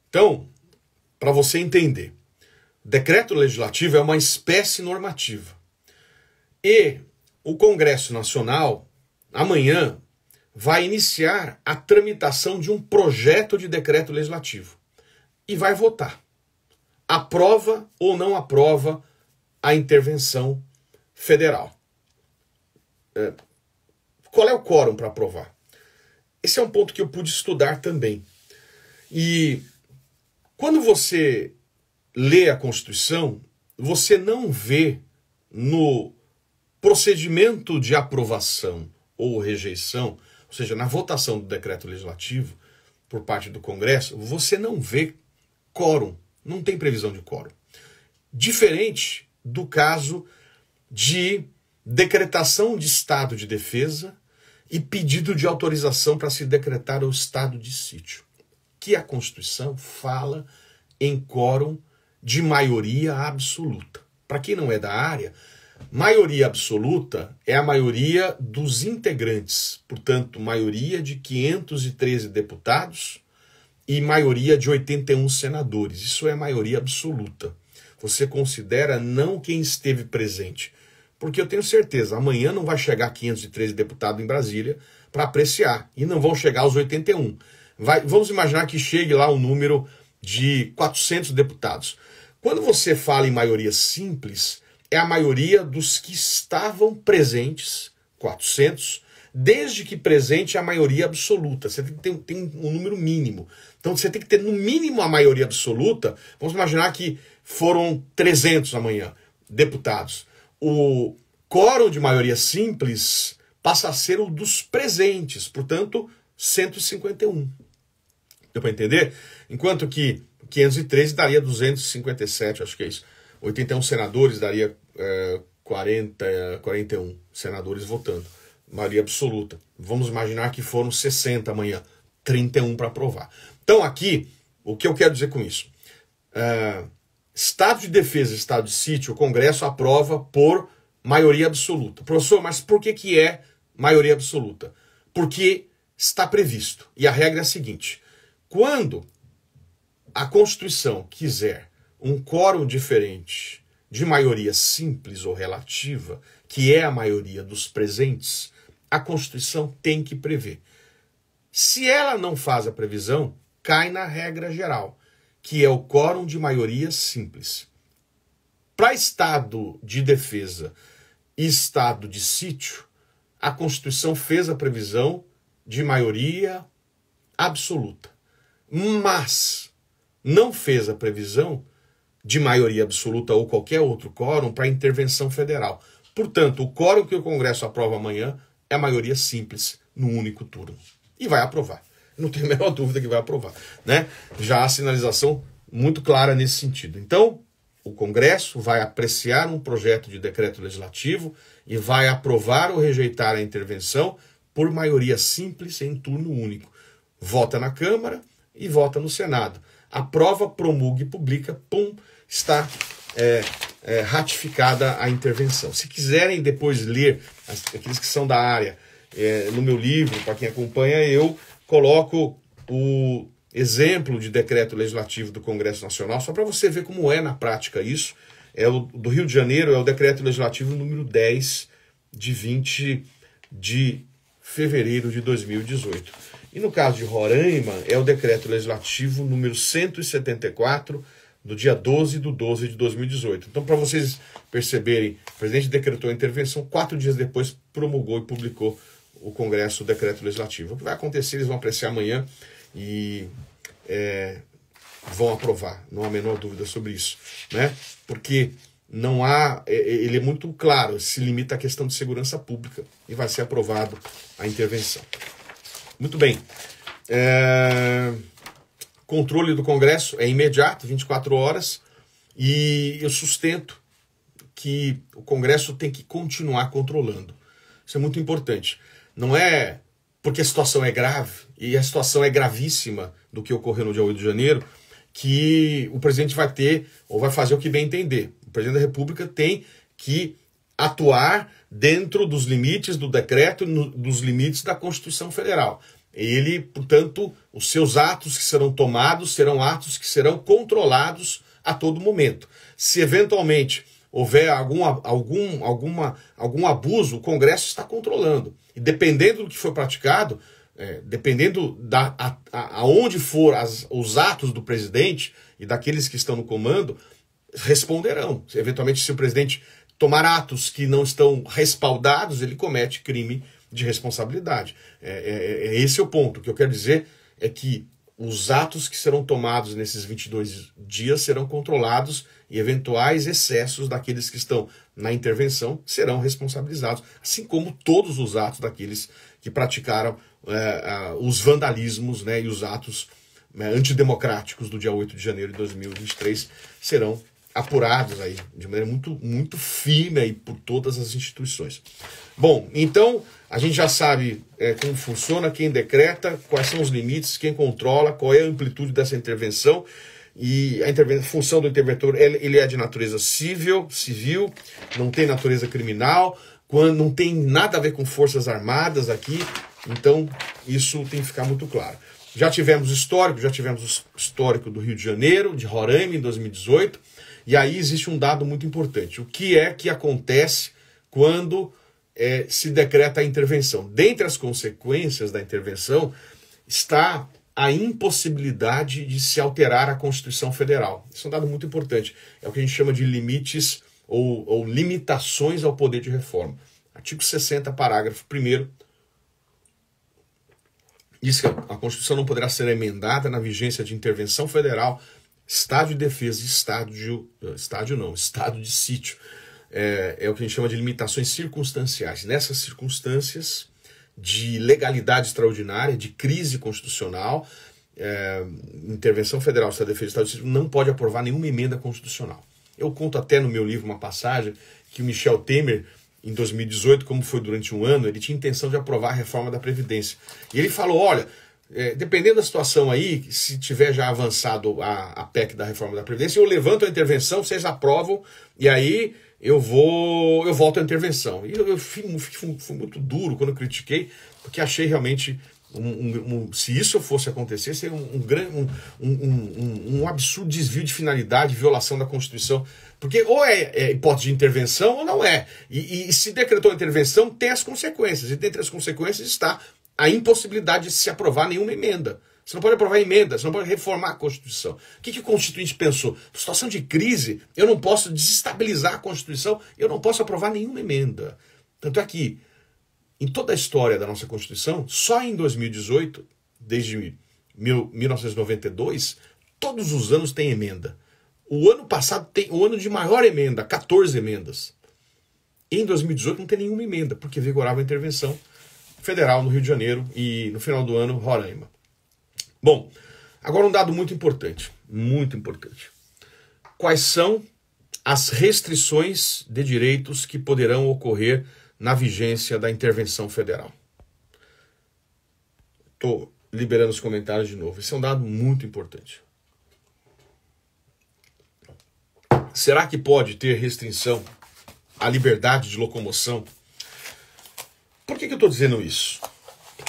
Então, para você entender, decreto legislativo é uma espécie normativa. E o Congresso Nacional, amanhã, vai iniciar a tramitação de um projeto de decreto legislativo e vai votar aprova ou não aprova a intervenção federal. É, qual é o quórum para aprovar? Esse é um ponto que eu pude estudar também. E quando você lê a Constituição, você não vê no procedimento de aprovação ou rejeição, ou seja, na votação do decreto legislativo por parte do Congresso, você não vê quórum. Não tem previsão de quórum. Diferente do caso de decretação de estado de defesa e pedido de autorização para se decretar o estado de sítio, que a Constituição fala em quórum de maioria absoluta. Para quem não é da área, maioria absoluta é a maioria dos integrantes, portanto, maioria de 513 deputados e maioria de 81 senadores. Isso é maioria absoluta. Você considera não quem esteve presente. Porque eu tenho certeza, amanhã não vai chegar 513 deputados em Brasília para apreciar. E não vão chegar os 81. Vai, vamos imaginar que chegue lá um número de 400 deputados. Quando você fala em maioria simples, é a maioria dos que estavam presentes, 400, desde que presente a maioria absoluta. Você tem que ter tem um número mínimo. Então você tem que ter no mínimo a maioria absoluta. Vamos imaginar que foram 300 amanhã deputados. O quórum de maioria simples passa a ser o dos presentes, portanto, 151. Deu para entender? Enquanto que 513 daria 257, acho que é isso. 81 senadores daria é, 40, 41 senadores votando maioria absoluta. Vamos imaginar que foram 60 amanhã, 31 para aprovar. Então, aqui, o que eu quero dizer com isso? Uh, estado de defesa, estado de sítio, o Congresso aprova por maioria absoluta. Professor, mas por que, que é maioria absoluta? Porque está previsto. E a regra é a seguinte: quando a Constituição quiser um quórum diferente de maioria simples ou relativa, que é a maioria dos presentes, a Constituição tem que prever. Se ela não faz a previsão, cai na regra geral, que é o quórum de maioria simples. Para estado de defesa e estado de sítio, a Constituição fez a previsão de maioria absoluta, mas não fez a previsão de maioria absoluta ou qualquer outro quórum para intervenção federal. Portanto, o quórum que o Congresso aprova amanhã é a maioria simples no único turno. E vai aprovar. Não tenho a menor dúvida que vai aprovar. Né? Já há sinalização muito clara nesse sentido. Então, o Congresso vai apreciar um projeto de decreto legislativo e vai aprovar ou rejeitar a intervenção por maioria simples em turno único. Vota na Câmara e vota no Senado. Aprova, promulga e publica, pum, está é, é, ratificada a intervenção. Se quiserem depois ler aqueles que são da área. É, no meu livro, para quem acompanha, eu coloco o exemplo de decreto legislativo do Congresso Nacional, só para você ver como é na prática isso. É o, do Rio de Janeiro é o decreto legislativo número 10 de 20 de fevereiro de 2018. E no caso de Roraima, é o decreto legislativo número 174 do dia 12 de 12 de 2018. Então, para vocês perceberem, o presidente decretou a intervenção, quatro dias depois promulgou e publicou o Congresso o decreto legislativo. O que vai acontecer, eles vão apreciar amanhã e é, vão aprovar, não há a menor dúvida sobre isso. Né? Porque não há, é, é, ele é muito claro, se limita à questão de segurança pública e vai ser aprovado a intervenção. Muito bem. É controle do Congresso é imediato, 24 horas, e eu sustento que o Congresso tem que continuar controlando. Isso é muito importante. Não é porque a situação é grave, e a situação é gravíssima do que ocorreu no dia 8 de janeiro, que o presidente vai ter ou vai fazer o que bem entender. O presidente da República tem que atuar dentro dos limites do decreto, dos limites da Constituição Federal. Ele, portanto, os seus atos que serão tomados serão atos que serão controlados a todo momento. Se eventualmente houver algum, algum, alguma, algum abuso, o Congresso está controlando. E dependendo do que for praticado, é, dependendo da a, a, for as, os atos do presidente e daqueles que estão no comando, responderão. Eventualmente, se o presidente tomar atos que não estão respaldados, ele comete crime de responsabilidade. É, é, é, é esse o ponto. O que eu quero dizer é que os atos que serão tomados nesses 22 dias serão controlados e eventuais excessos daqueles que estão na intervenção serão responsabilizados, assim como todos os atos daqueles que praticaram é, os vandalismos né, e os atos né, antidemocráticos do dia 8 de janeiro de 2023 serão apurados aí de maneira muito, muito firme aí por todas as instituições. Bom, então a gente já sabe é, como funciona, quem decreta, quais são os limites, quem controla, qual é a amplitude dessa intervenção. E a função do interventor ele é de natureza civil, civil, não tem natureza criminal, quando não tem nada a ver com forças armadas aqui. Então, isso tem que ficar muito claro. Já tivemos histórico, já tivemos histórico do Rio de Janeiro, de Roraima em 2018. E aí existe um dado muito importante. O que é que acontece quando é, se decreta a intervenção. Dentre as consequências da intervenção está a impossibilidade de se alterar a Constituição Federal. Isso é um dado muito importante. É o que a gente chama de limites ou, ou limitações ao poder de reforma. Artigo 60, parágrafo 1 diz que a Constituição não poderá ser emendada na vigência de intervenção federal, estado de defesa, estádio, eh, estádio não, estado de sítio é, é o que a gente chama de limitações circunstanciais. Nessas circunstâncias de legalidade extraordinária, de crise constitucional, é, intervenção federal, Estado de Defesa Estado de não pode aprovar nenhuma emenda constitucional. Eu conto até no meu livro uma passagem que o Michel Temer, em 2018, como foi durante um ano, ele tinha intenção de aprovar a reforma da Previdência. E ele falou: olha, é, dependendo da situação aí, se tiver já avançado a, a PEC da reforma da Previdência, eu levanto a intervenção, vocês aprovam, e aí eu vou eu volto à intervenção. E eu, eu fui, fui, fui, muito duro quando critiquei, porque achei realmente. Um, um, um, se isso fosse acontecer, seria um, grande, um, absurdo desvio de finalidade, violação da Constituição. Porque ou é, é hipótese de intervenção ou não é. E, e se decretou intervenção, tem as consequências. E dentre as consequências está a impossibilidade de se aprovar nenhuma emenda. Você não pode aprovar emendas, você não pode reformar a Constituição. O que, que o Constituinte pensou? Situação de crise, eu não posso desestabilizar a Constituição, eu não posso aprovar nenhuma emenda. Tanto é que, em toda a história da nossa Constituição, só em 2018, desde 1992, todos os anos tem emenda. O ano passado tem o ano de maior emenda, 14 emendas. Em 2018 não tem nenhuma emenda, porque vigorava a intervenção federal no Rio de Janeiro e no final do ano, Roraima. Bom, agora um dado muito importante, muito importante. Quais são as restrições de direitos que poderão ocorrer na vigência da intervenção federal? Estou liberando os comentários de novo. Esse é um dado muito importante. Será que pode ter restrição à liberdade de locomoção? Por que, que eu estou dizendo isso?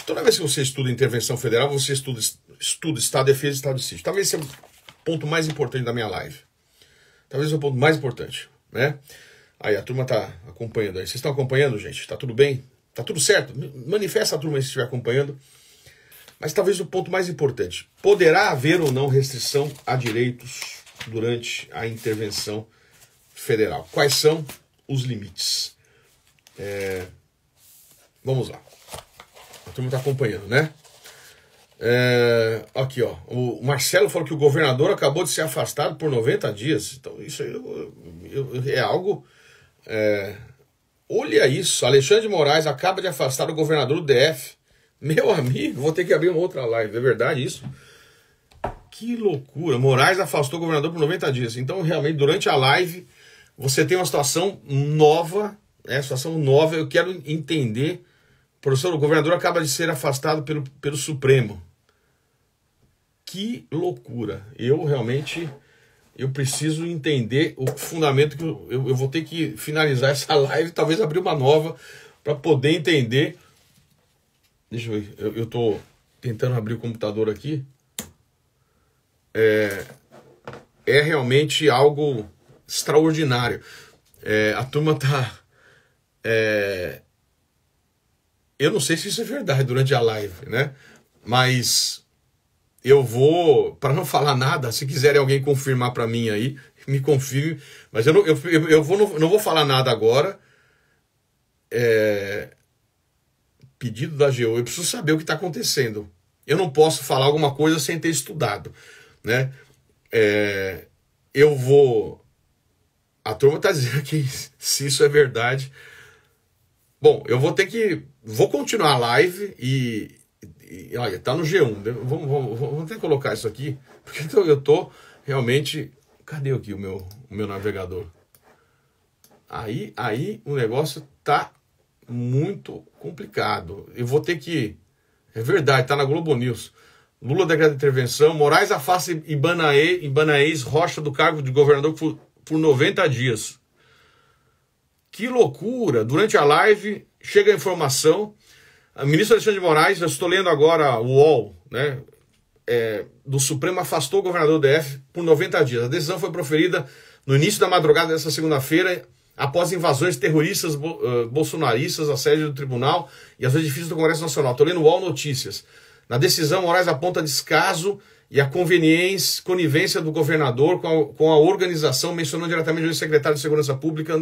Toda vez que você estuda intervenção federal, você estuda estudo Estado de Defesa e Estado de Sítio. Talvez esse é o ponto mais importante da minha live. Talvez é o ponto mais importante, né? Aí a turma tá acompanhando aí. Vocês estão acompanhando, gente? Tá tudo bem? Tá tudo certo? Manifesta a turma aí se estiver acompanhando. Mas talvez o ponto mais importante: poderá haver ou não restrição a direitos durante a intervenção federal? Quais são os limites? É... Vamos lá. A turma está acompanhando, né? É, aqui, ó. O Marcelo falou que o governador acabou de ser afastado por 90 dias. Então, isso aí eu, eu, é algo. É, olha isso. Alexandre de Moraes acaba de afastar o governador do DF. Meu amigo, vou ter que abrir uma outra live. É verdade isso? Que loucura. Moraes afastou o governador por 90 dias. Então, realmente, durante a live, você tem uma situação nova. É, né, situação nova. Eu quero entender Professor, o governador acaba de ser afastado pelo, pelo Supremo. Que loucura. Eu realmente eu preciso entender o fundamento que eu, eu, vou ter que finalizar essa live, talvez abrir uma nova para poder entender. Deixa eu ver, eu, eu tô tentando abrir o computador aqui. É, é realmente algo extraordinário. É, a turma tá é, eu não sei se isso é verdade durante a live, né? Mas eu vou, para não falar nada, se quiserem alguém confirmar para mim aí, me confirme. Mas eu não, eu, eu vou, não, não vou falar nada agora. É, pedido da Geo, eu preciso saber o que está acontecendo. Eu não posso falar alguma coisa sem ter estudado, né? É, eu vou. A turma está dizendo que se isso é verdade, Bom, eu vou ter que. Vou continuar a live e. e olha, tá no G1. Né? Vamos, vamos, vamos ter que colocar isso aqui. Porque eu tô realmente. Cadê aqui o meu, o meu navegador? Aí, aí o negócio tá muito complicado. Eu vou ter que. É verdade, tá na Globo News. Lula declara intervenção. Moraes afasta Ibanaê, Ibanaez Rocha do cargo de governador por, por 90 dias. Que loucura! Durante a live chega a informação. A ministro Alexandre de Moraes, eu estou lendo agora o UOL, né? É, do Supremo afastou o governador do DF por 90 dias. A decisão foi proferida no início da madrugada desta segunda-feira, após invasões terroristas bo bolsonaristas à sede do tribunal e aos edifícios do Congresso Nacional. Estou lendo o UOL Notícias. Na decisão, Moraes aponta descaso e a conveniência, conivência do governador com a, com a organização, mencionou diretamente o secretário de Segurança Pública,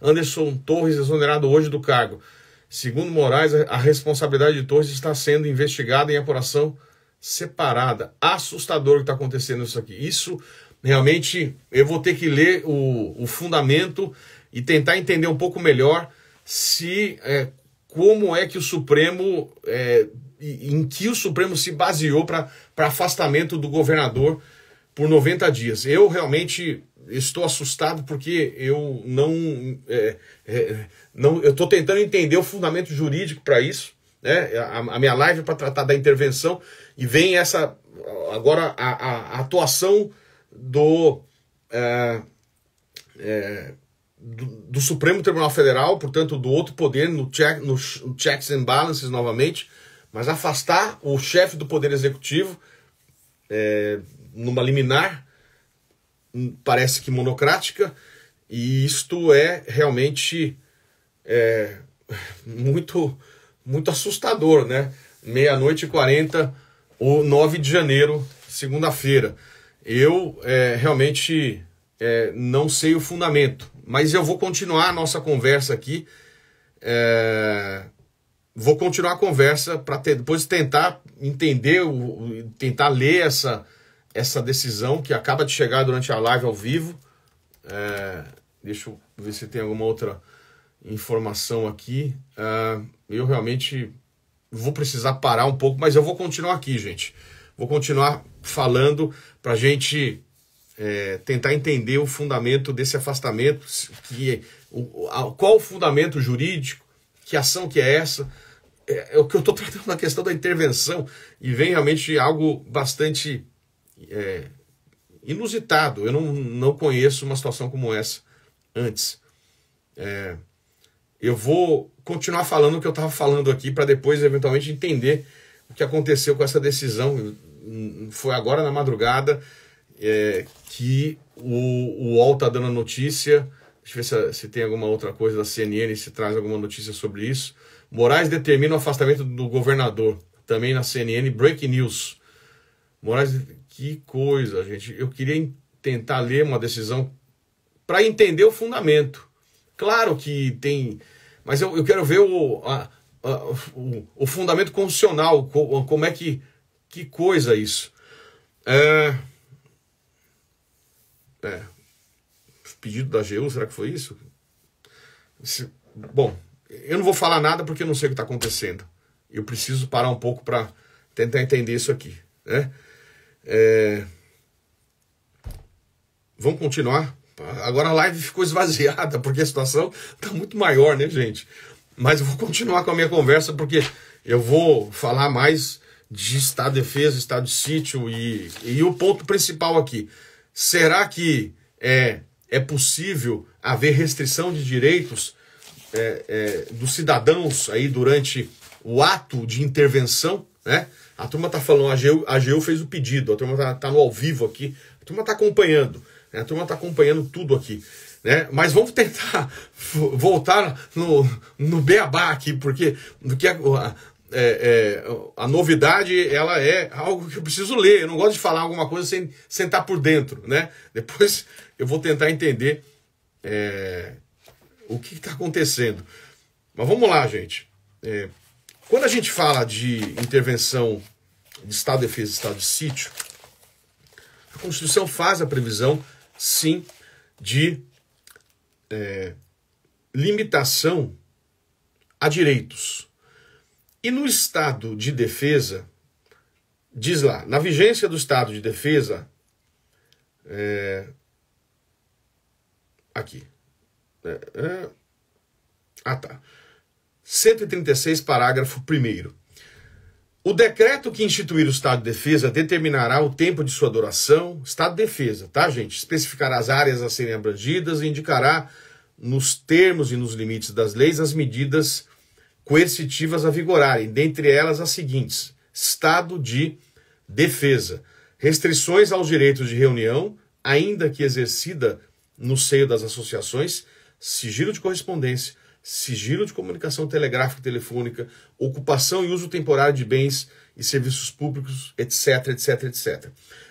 Anderson Torres, exonerado hoje do cargo. Segundo Moraes, a responsabilidade de Torres está sendo investigada em apuração separada. Assustador o que está acontecendo isso aqui. Isso realmente eu vou ter que ler o, o fundamento e tentar entender um pouco melhor se é, como é que o Supremo é, em que o Supremo se baseou para para afastamento do governador por 90 dias. Eu realmente estou assustado porque eu não, é, é, não eu estou tentando entender o fundamento jurídico para isso. Né? A, a minha live é para tratar da intervenção e vem essa agora a, a atuação do, é, é, do, do Supremo Tribunal Federal, portanto do outro poder no, check, no checks and balances novamente mas afastar o chefe do Poder Executivo é, numa liminar hum, parece que monocrática, e isto é realmente é, muito, muito assustador, né? Meia-noite e quarenta ou 9 de janeiro, segunda-feira. Eu é, realmente é, não sei o fundamento, mas eu vou continuar a nossa conversa aqui é, vou continuar a conversa para depois tentar entender, tentar ler essa, essa decisão que acaba de chegar durante a live ao vivo. É, deixa eu ver se tem alguma outra informação aqui. É, eu realmente vou precisar parar um pouco, mas eu vou continuar aqui, gente. Vou continuar falando para a gente é, tentar entender o fundamento desse afastamento, que, o, a, qual o fundamento jurídico, que ação que é essa é, é o que eu estou tratando na questão da intervenção e vem realmente algo bastante é, inusitado. Eu não, não conheço uma situação como essa antes. É, eu vou continuar falando o que eu estava falando aqui para depois eventualmente entender o que aconteceu com essa decisão. Foi agora na madrugada é, que o, o UOL está dando a notícia. Deixa eu ver se, se tem alguma outra coisa da CNN, se traz alguma notícia sobre isso. Moraes determina o afastamento do governador. Também na CNN Break News. Moraes, que coisa, gente. Eu queria tentar ler uma decisão para entender o fundamento. Claro que tem, mas eu, eu quero ver o, a, a, o, o, fundamento constitucional, como é que. Que coisa isso. É, é, pedido da AGU, será que foi isso? Bom, eu não vou falar nada porque eu não sei o que está acontecendo. Eu preciso parar um pouco para tentar entender isso aqui. Né? É... Vamos continuar? Agora a live ficou esvaziada porque a situação está muito maior, né, gente? Mas eu vou continuar com a minha conversa porque eu vou falar mais de estado de defesa, estado de sítio e, e o ponto principal aqui. Será que é, é possível haver restrição de direitos é, é, dos cidadãos aí durante o ato de intervenção, né? A turma tá falando, a AGU, a AGU fez o pedido, a turma tá, tá, no ao vivo aqui, a turma tá acompanhando, né? a turma tá acompanhando tudo aqui. Né? Mas vamos tentar voltar no, no beabá aqui, porque, porque a, é, é, a novidade ela é algo que eu preciso ler. Eu não gosto de falar alguma coisa sem sentar por dentro, né? Depois eu vou tentar entender é, o que está acontecendo. Mas vamos lá, gente. É, quando a gente fala de intervenção de Estado de defesa e Estado de sítio, a Constituição faz a previsão, sim, de é, limitação a direitos. E no Estado de defesa, diz lá, na vigência do Estado de defesa, é, aqui, ah, tá. 136, parágrafo 1. O decreto que instituir o estado de defesa determinará o tempo de sua duração. Estado de defesa, tá, gente? Especificará as áreas a serem abrangidas e indicará, nos termos e nos limites das leis, as medidas coercitivas a vigorarem, dentre elas as seguintes: estado de defesa, restrições aos direitos de reunião, ainda que exercida no seio das associações sigilo de correspondência, sigilo de comunicação telegráfica e telefônica, ocupação e uso temporário de bens e serviços públicos, etc, etc, etc.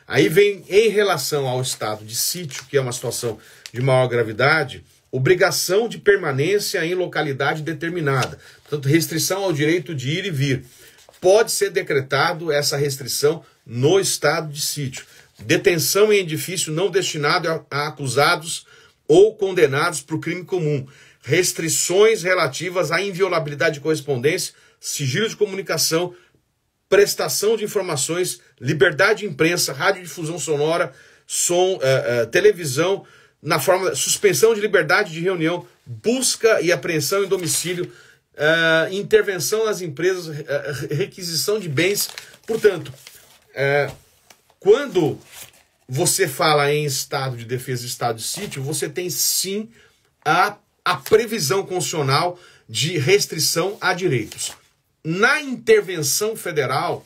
Aí vem, em relação ao estado de sítio, que é uma situação de maior gravidade, obrigação de permanência em localidade determinada, portanto, restrição ao direito de ir e vir. Pode ser decretado essa restrição no estado de sítio. Detenção em edifício não destinado a acusados ou condenados por crime comum, restrições relativas à inviolabilidade de correspondência, sigilo de comunicação, prestação de informações, liberdade de imprensa, radiodifusão sonora, som, eh, eh, televisão, na forma suspensão de liberdade de reunião, busca e apreensão em domicílio, eh, intervenção nas empresas, requisição de bens. Portanto, quando você fala em estado de defesa, estado de sítio, você tem sim a, a previsão constitucional de restrição a direitos. Na intervenção federal,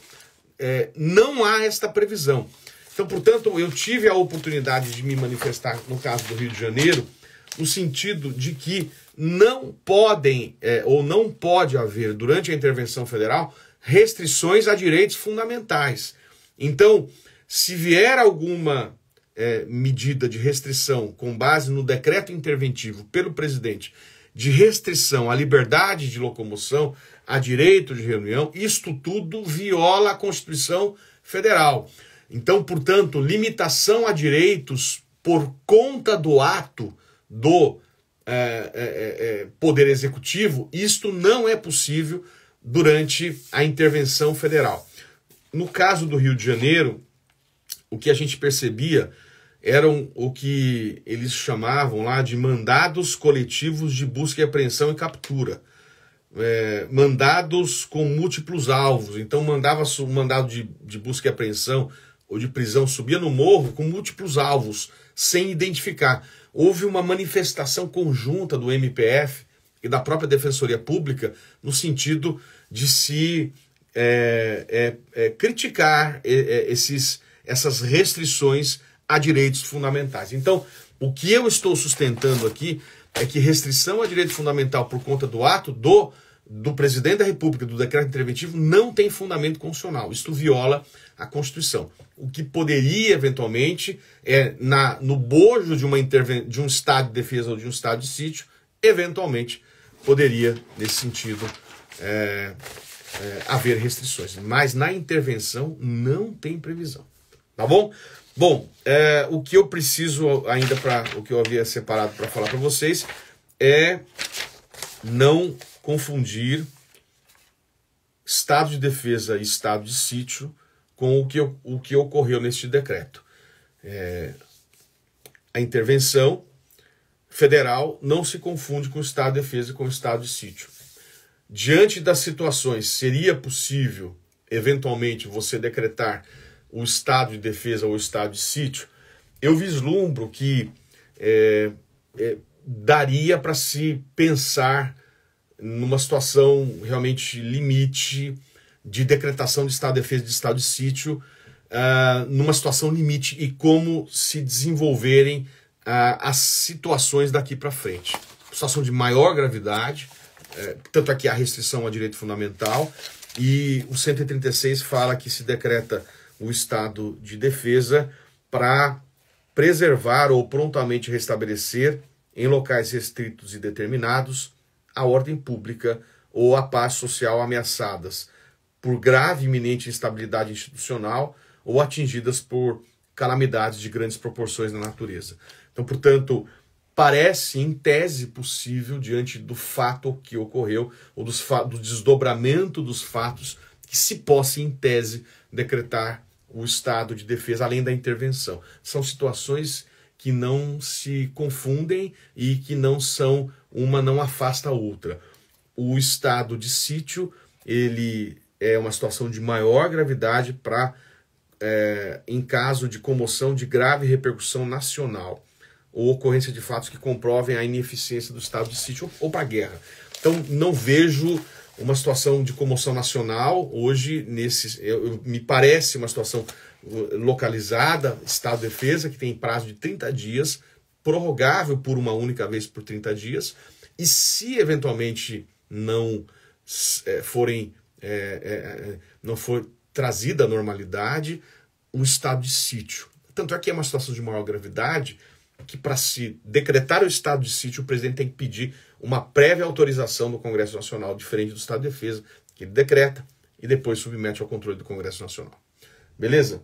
é, não há esta previsão. Então, portanto, eu tive a oportunidade de me manifestar no caso do Rio de Janeiro, no sentido de que não podem é, ou não pode haver, durante a intervenção federal, restrições a direitos fundamentais. Então, se vier alguma é, medida de restrição com base no decreto interventivo pelo presidente de restrição à liberdade de locomoção, a direito de reunião, isto tudo viola a Constituição Federal. Então, portanto, limitação a direitos por conta do ato do é, é, é, é Poder Executivo, isto não é possível durante a intervenção federal. No caso do Rio de Janeiro, o que a gente percebia eram o que eles chamavam lá de mandados coletivos de busca e apreensão e captura. É, mandados com múltiplos alvos. Então mandava mandado de, de busca e apreensão ou de prisão subia no morro com múltiplos alvos, sem identificar. Houve uma manifestação conjunta do MPF e da própria Defensoria Pública no sentido de se é, é, é criticar é, é, esses essas restrições a direitos fundamentais. Então, o que eu estou sustentando aqui é que restrição a direito fundamental por conta do ato do do presidente da República, do decreto interventivo, não tem fundamento constitucional. Isto viola a Constituição. O que poderia, eventualmente, é na, no bojo de, uma interven de um estado de defesa ou de um estado de sítio, eventualmente poderia, nesse sentido, é, é, haver restrições. Mas na intervenção não tem previsão. Tá bom? Bom, é, o que eu preciso ainda para o que eu havia separado para falar para vocês é não confundir estado de defesa e estado de sítio com o que, o que ocorreu neste decreto. É, a intervenção federal não se confunde com o estado de defesa e com o estado de sítio. Diante das situações, seria possível, eventualmente, você decretar o estado de defesa ou o estado de sítio, eu vislumbro que é, é, daria para se pensar numa situação realmente limite de decretação de estado de defesa de estado de sítio, uh, numa situação limite e como se desenvolverem uh, as situações daqui para frente. Situação de maior gravidade, é, tanto aqui a restrição a direito fundamental, e o 136 fala que se decreta o estado de defesa para preservar ou prontamente restabelecer em locais restritos e determinados a ordem pública ou a paz social ameaçadas por grave e iminente instabilidade institucional ou atingidas por calamidades de grandes proporções na natureza. Então, portanto, parece em tese possível diante do fato que ocorreu ou dos do desdobramento dos fatos que se possa em tese decretar o estado de defesa, além da intervenção. São situações que não se confundem e que não são uma não afasta a outra. O estado de sítio ele é uma situação de maior gravidade para é, em caso de comoção de grave repercussão nacional ou ocorrência de fatos que comprovem a ineficiência do estado de sítio ou para guerra. Então não vejo uma situação de comoção nacional, hoje nesse, eu, eu, me parece uma situação uh, localizada, Estado de Defesa, que tem prazo de 30 dias, prorrogável por uma única vez por 30 dias, e se eventualmente não é, forem é, é, não for trazida a normalidade, o estado de sítio. Tanto é que é uma situação de maior gravidade, que para se decretar o estado de sítio, o presidente tem que pedir uma prévia autorização do Congresso Nacional, diferente do Estado de Defesa, que ele decreta e depois submete ao controle do Congresso Nacional. Beleza?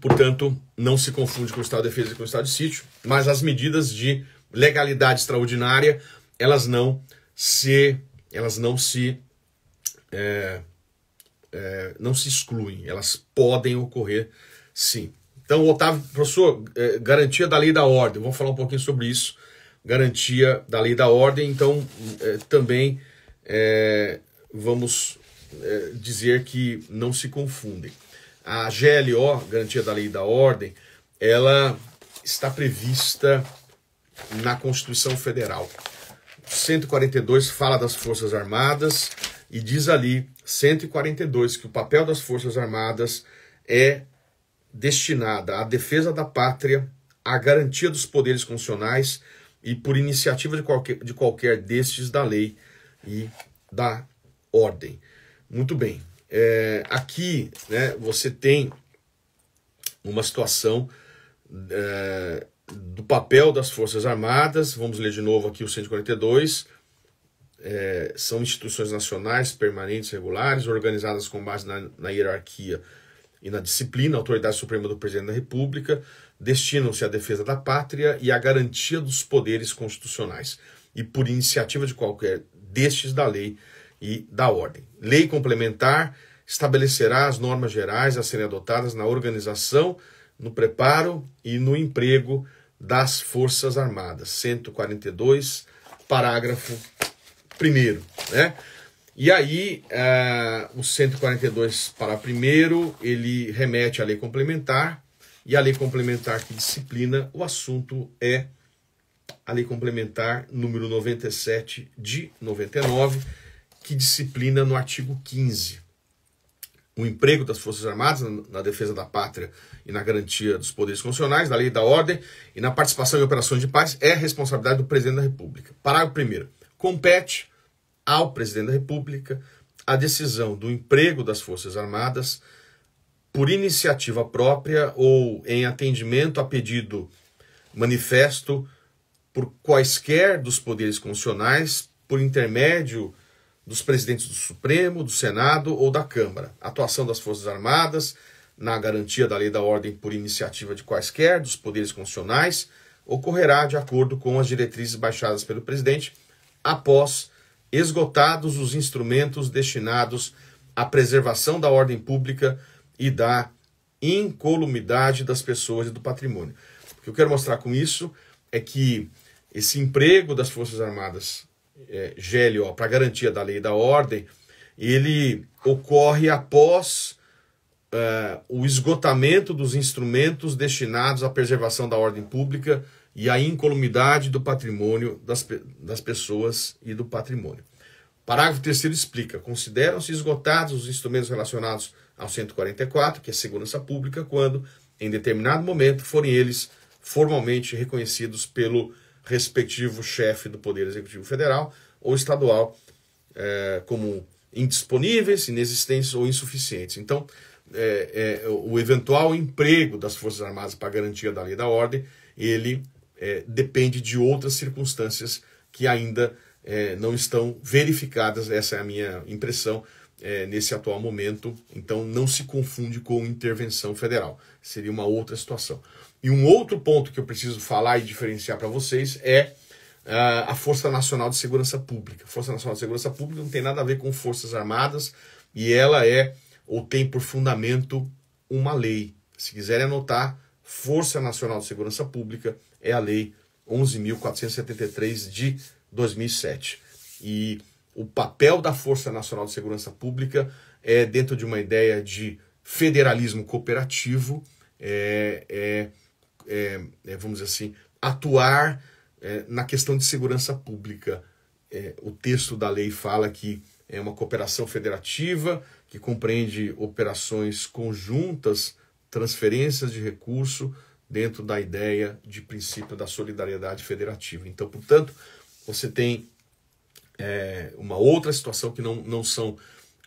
Portanto, não se confunde com o estado de defesa e com o estado de sítio, mas as medidas de legalidade extraordinária, elas não se elas não se é, é, não se excluem, elas podem ocorrer sim. Então, Otávio, professor, é, garantia da lei da ordem, vamos falar um pouquinho sobre isso, garantia da lei da ordem, então é, também é, vamos é, dizer que não se confundem. A GLO, garantia da lei da ordem, ela está prevista na Constituição Federal. 142 fala das Forças Armadas e diz ali, 142, que o papel das Forças Armadas é destinada à defesa da pátria, à garantia dos poderes constitucionais e por iniciativa de qualquer, de qualquer destes da lei e da ordem. Muito bem. É, aqui né, você tem uma situação é, do papel das Forças Armadas, vamos ler de novo aqui o 142. É, são instituições nacionais permanentes regulares, organizadas com base na, na hierarquia e na disciplina, autoridade suprema do presidente da República destinam-se à defesa da pátria e à garantia dos poderes constitucionais, e por iniciativa de qualquer destes da lei e da ordem. Lei complementar estabelecerá as normas gerais a serem adotadas na organização, no preparo e no emprego das Forças Armadas. 142, parágrafo 1. Né? E aí, uh, o 142, para primeiro, ele remete à lei complementar, e a lei complementar que disciplina o assunto é a lei complementar número 97 de 99, que disciplina no artigo 15 o emprego das Forças Armadas na defesa da pátria e na garantia dos poderes constitucionais, da lei e da ordem e na participação em operações de paz é responsabilidade do presidente da República. Parágrafo 1. Compete ao presidente da República a decisão do emprego das Forças Armadas por iniciativa própria ou em atendimento a pedido manifesto por quaisquer dos poderes constitucionais por intermédio dos presidentes do Supremo, do Senado ou da Câmara. Atuação das Forças Armadas na garantia da lei da ordem por iniciativa de quaisquer dos poderes constitucionais ocorrerá de acordo com as diretrizes baixadas pelo presidente após esgotados os instrumentos destinados à preservação da ordem pública e da incolumidade das pessoas e do patrimônio. O que eu quero mostrar com isso é que esse emprego das Forças Armadas é, GLO para garantia da lei e da ordem, ele ocorre após uh, o esgotamento dos instrumentos destinados à preservação da ordem pública e a incolumidade do patrimônio das, das pessoas e do patrimônio. Parágrafo 3 explica: consideram-se esgotados os instrumentos relacionados ao 144, que é segurança pública, quando, em determinado momento, forem eles formalmente reconhecidos pelo respectivo chefe do Poder Executivo Federal ou estadual é, como indisponíveis, inexistentes ou insuficientes. Então, é, é, o eventual emprego das Forças Armadas para garantia da lei e da ordem, ele é, depende de outras circunstâncias que ainda é, não estão verificadas, essa é a minha impressão é, nesse atual momento. Então, não se confunde com intervenção federal, seria uma outra situação. E um outro ponto que eu preciso falar e diferenciar para vocês é uh, a Força Nacional de Segurança Pública. Força Nacional de Segurança Pública não tem nada a ver com Forças Armadas e ela é ou tem por fundamento uma lei. Se quiserem anotar, Força Nacional de Segurança Pública é a Lei 11.473 de 2007. E o papel da Força Nacional de Segurança Pública é dentro de uma ideia de federalismo cooperativo, é, é, é, é vamos dizer assim, atuar é, na questão de segurança pública. É, o texto da lei fala que é uma cooperação federativa que compreende operações conjuntas transferências de recurso dentro da ideia de princípio da solidariedade federativa. Então, portanto, você tem é, uma outra situação que não, não são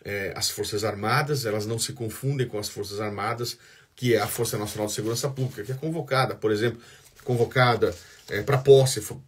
é, as Forças Armadas, elas não se confundem com as Forças Armadas, que é a Força Nacional de Segurança Pública, que é convocada, por exemplo, convocada é, para posse, foi,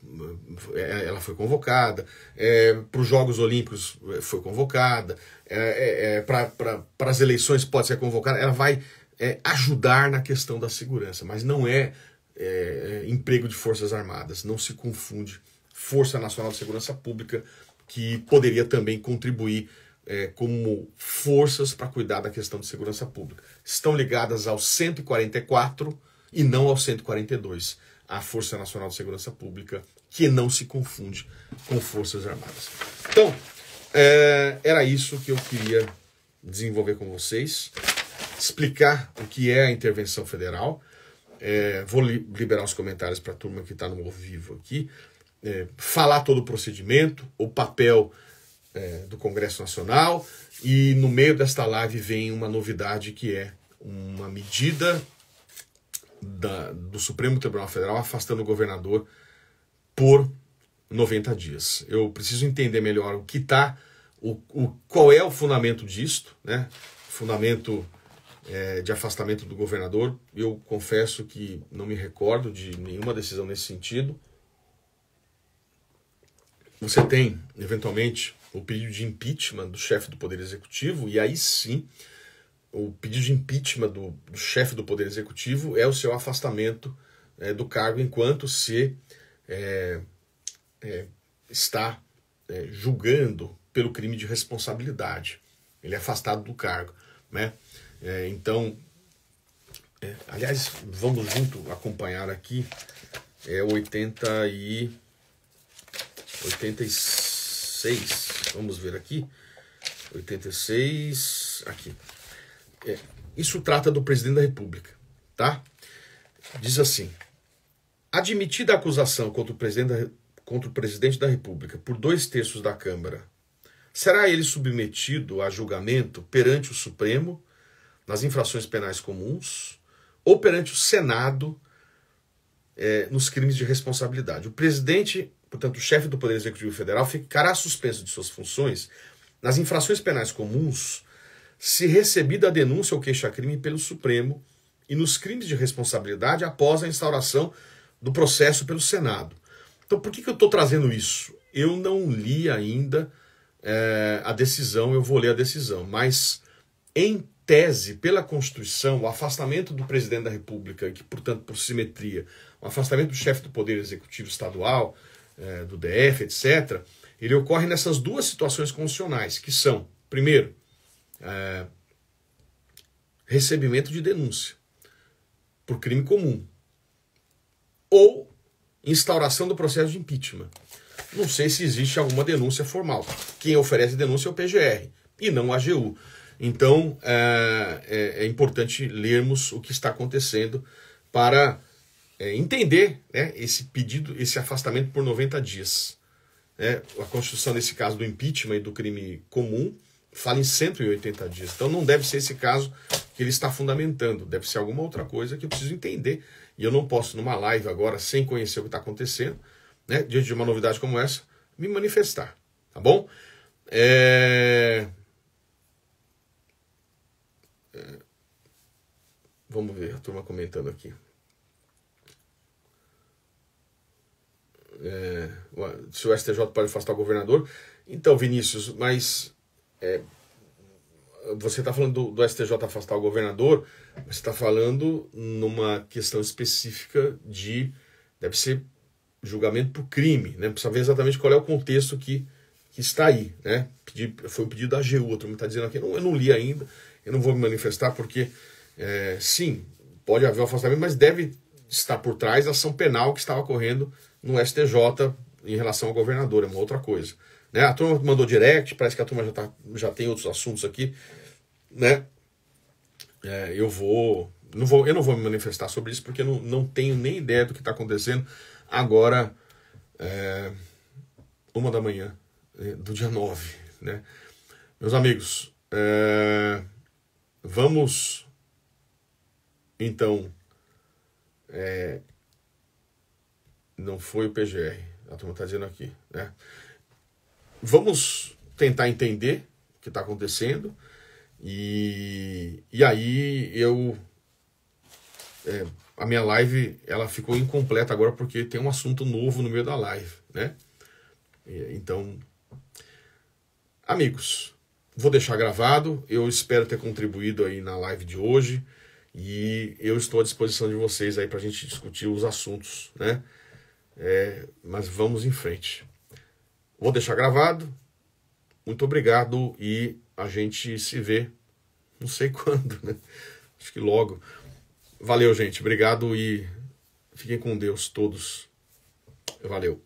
é, ela foi convocada, é, para os Jogos Olímpicos é, foi convocada, é, para é, pra, as eleições pode ser convocada, ela vai é, ajudar na questão da segurança, mas não é, é, é, emprego de Forças Armadas, não se confunde. Força Nacional de Segurança Pública, que poderia também contribuir é, como forças para cuidar da questão de segurança pública. Estão ligadas ao 144 e não ao 142, a Força Nacional de Segurança Pública, que não se confunde com Forças Armadas. Então, é, era isso que eu queria desenvolver com vocês explicar o que é a intervenção federal. É, vou li liberar os comentários para a turma que está no ao vivo aqui. É, falar todo o procedimento, o papel é, do Congresso Nacional. E no meio desta live vem uma novidade que é uma medida da, do Supremo Tribunal Federal afastando o governador por 90 dias. Eu preciso entender melhor o que está, o, o, qual é o fundamento disto, né? Fundamento é, de afastamento do governador. Eu confesso que não me recordo de nenhuma decisão nesse sentido. Você tem, eventualmente, o pedido de impeachment do chefe do Poder Executivo, e aí sim, o pedido de impeachment do, do chefe do Poder Executivo é o seu afastamento é, do cargo enquanto se é, é está é, julgando pelo crime de responsabilidade. Ele é afastado do cargo. Né? É, então, é, aliás, vamos junto acompanhar aqui é 80 e 86. Vamos ver aqui. 86 aqui. É, isso trata do presidente da República, tá? Diz assim: admitida a acusação contra o presidente da, contra o presidente da República por dois terços da Câmara, será ele submetido a julgamento perante o Supremo nas infrações penais comuns ou perante o Senado é, nos crimes de responsabilidade. O presidente, portanto, o chefe do Poder Executivo Federal, ficará suspenso de suas funções nas infrações penais comuns se recebida a denúncia ou queixa-crime pelo Supremo e nos crimes de responsabilidade após a instauração do processo pelo Senado. Então, por que, que eu estou trazendo isso? Eu não li ainda é, a decisão, eu vou ler a decisão, mas em tese, pela Constituição, o afastamento do presidente da República, que, portanto, por simetria, o afastamento do chefe do Poder Executivo Estadual, eh, do DF, etc., ele ocorre nessas duas situações constitucionais, que são, primeiro, eh, recebimento de denúncia por crime comum ou instauração do processo de impeachment. Não sei se existe alguma denúncia formal. Quem oferece denúncia é o PGR e não a AGU. Então é, é, é importante lermos o que está acontecendo para é, entender né, esse pedido, esse afastamento por 90 dias. É, a Constituição, nesse caso do impeachment e do crime comum, fala em 180 dias. Então não deve ser esse caso que ele está fundamentando, deve ser alguma outra coisa que eu preciso entender. E eu não posso, numa live agora, sem conhecer o que está acontecendo, né, diante de uma novidade como essa, me manifestar. Tá bom? É... É, vamos ver a turma comentando aqui. É, se o STJ pode afastar o governador. Então, Vinícius, mas é, você está falando do, do, STJ afastar o governador, mas está falando numa questão específica de. Deve ser julgamento por crime, né? Precisa ver exatamente qual é o contexto que, que está aí, né? Pedi, foi um pedido da AGU, a turma está dizendo aqui, não, eu não li ainda, eu não vou me manifestar porque, é, sim, pode haver um afastamento, mas deve estar por trás da ação penal que estava correndo no STJ em relação ao governador, é uma outra coisa. Né? A turma mandou direct, parece que a turma já, tá, já tem outros assuntos aqui. Né? É, eu vou não vou, eu não vou me manifestar sobre isso porque eu não, não tenho nem ideia do que está acontecendo agora, é, uma da manhã é, do dia 9. Né? Meus amigos, é, Vamos, então, é, não foi o PGR, a turma está dizendo aqui, né? Vamos tentar entender o que está acontecendo e, e aí eu é, a minha live ela ficou incompleta agora porque tem um assunto novo no meio da live, né? Então, amigos, vou deixar gravado. Eu espero ter contribuído aí na live de hoje. E eu estou à disposição de vocês aí para a gente discutir os assuntos, né? É, mas vamos em frente. Vou deixar gravado. Muito obrigado e a gente se vê. Não sei quando, né? Acho que logo. Valeu, gente. Obrigado e fiquem com Deus todos. Valeu.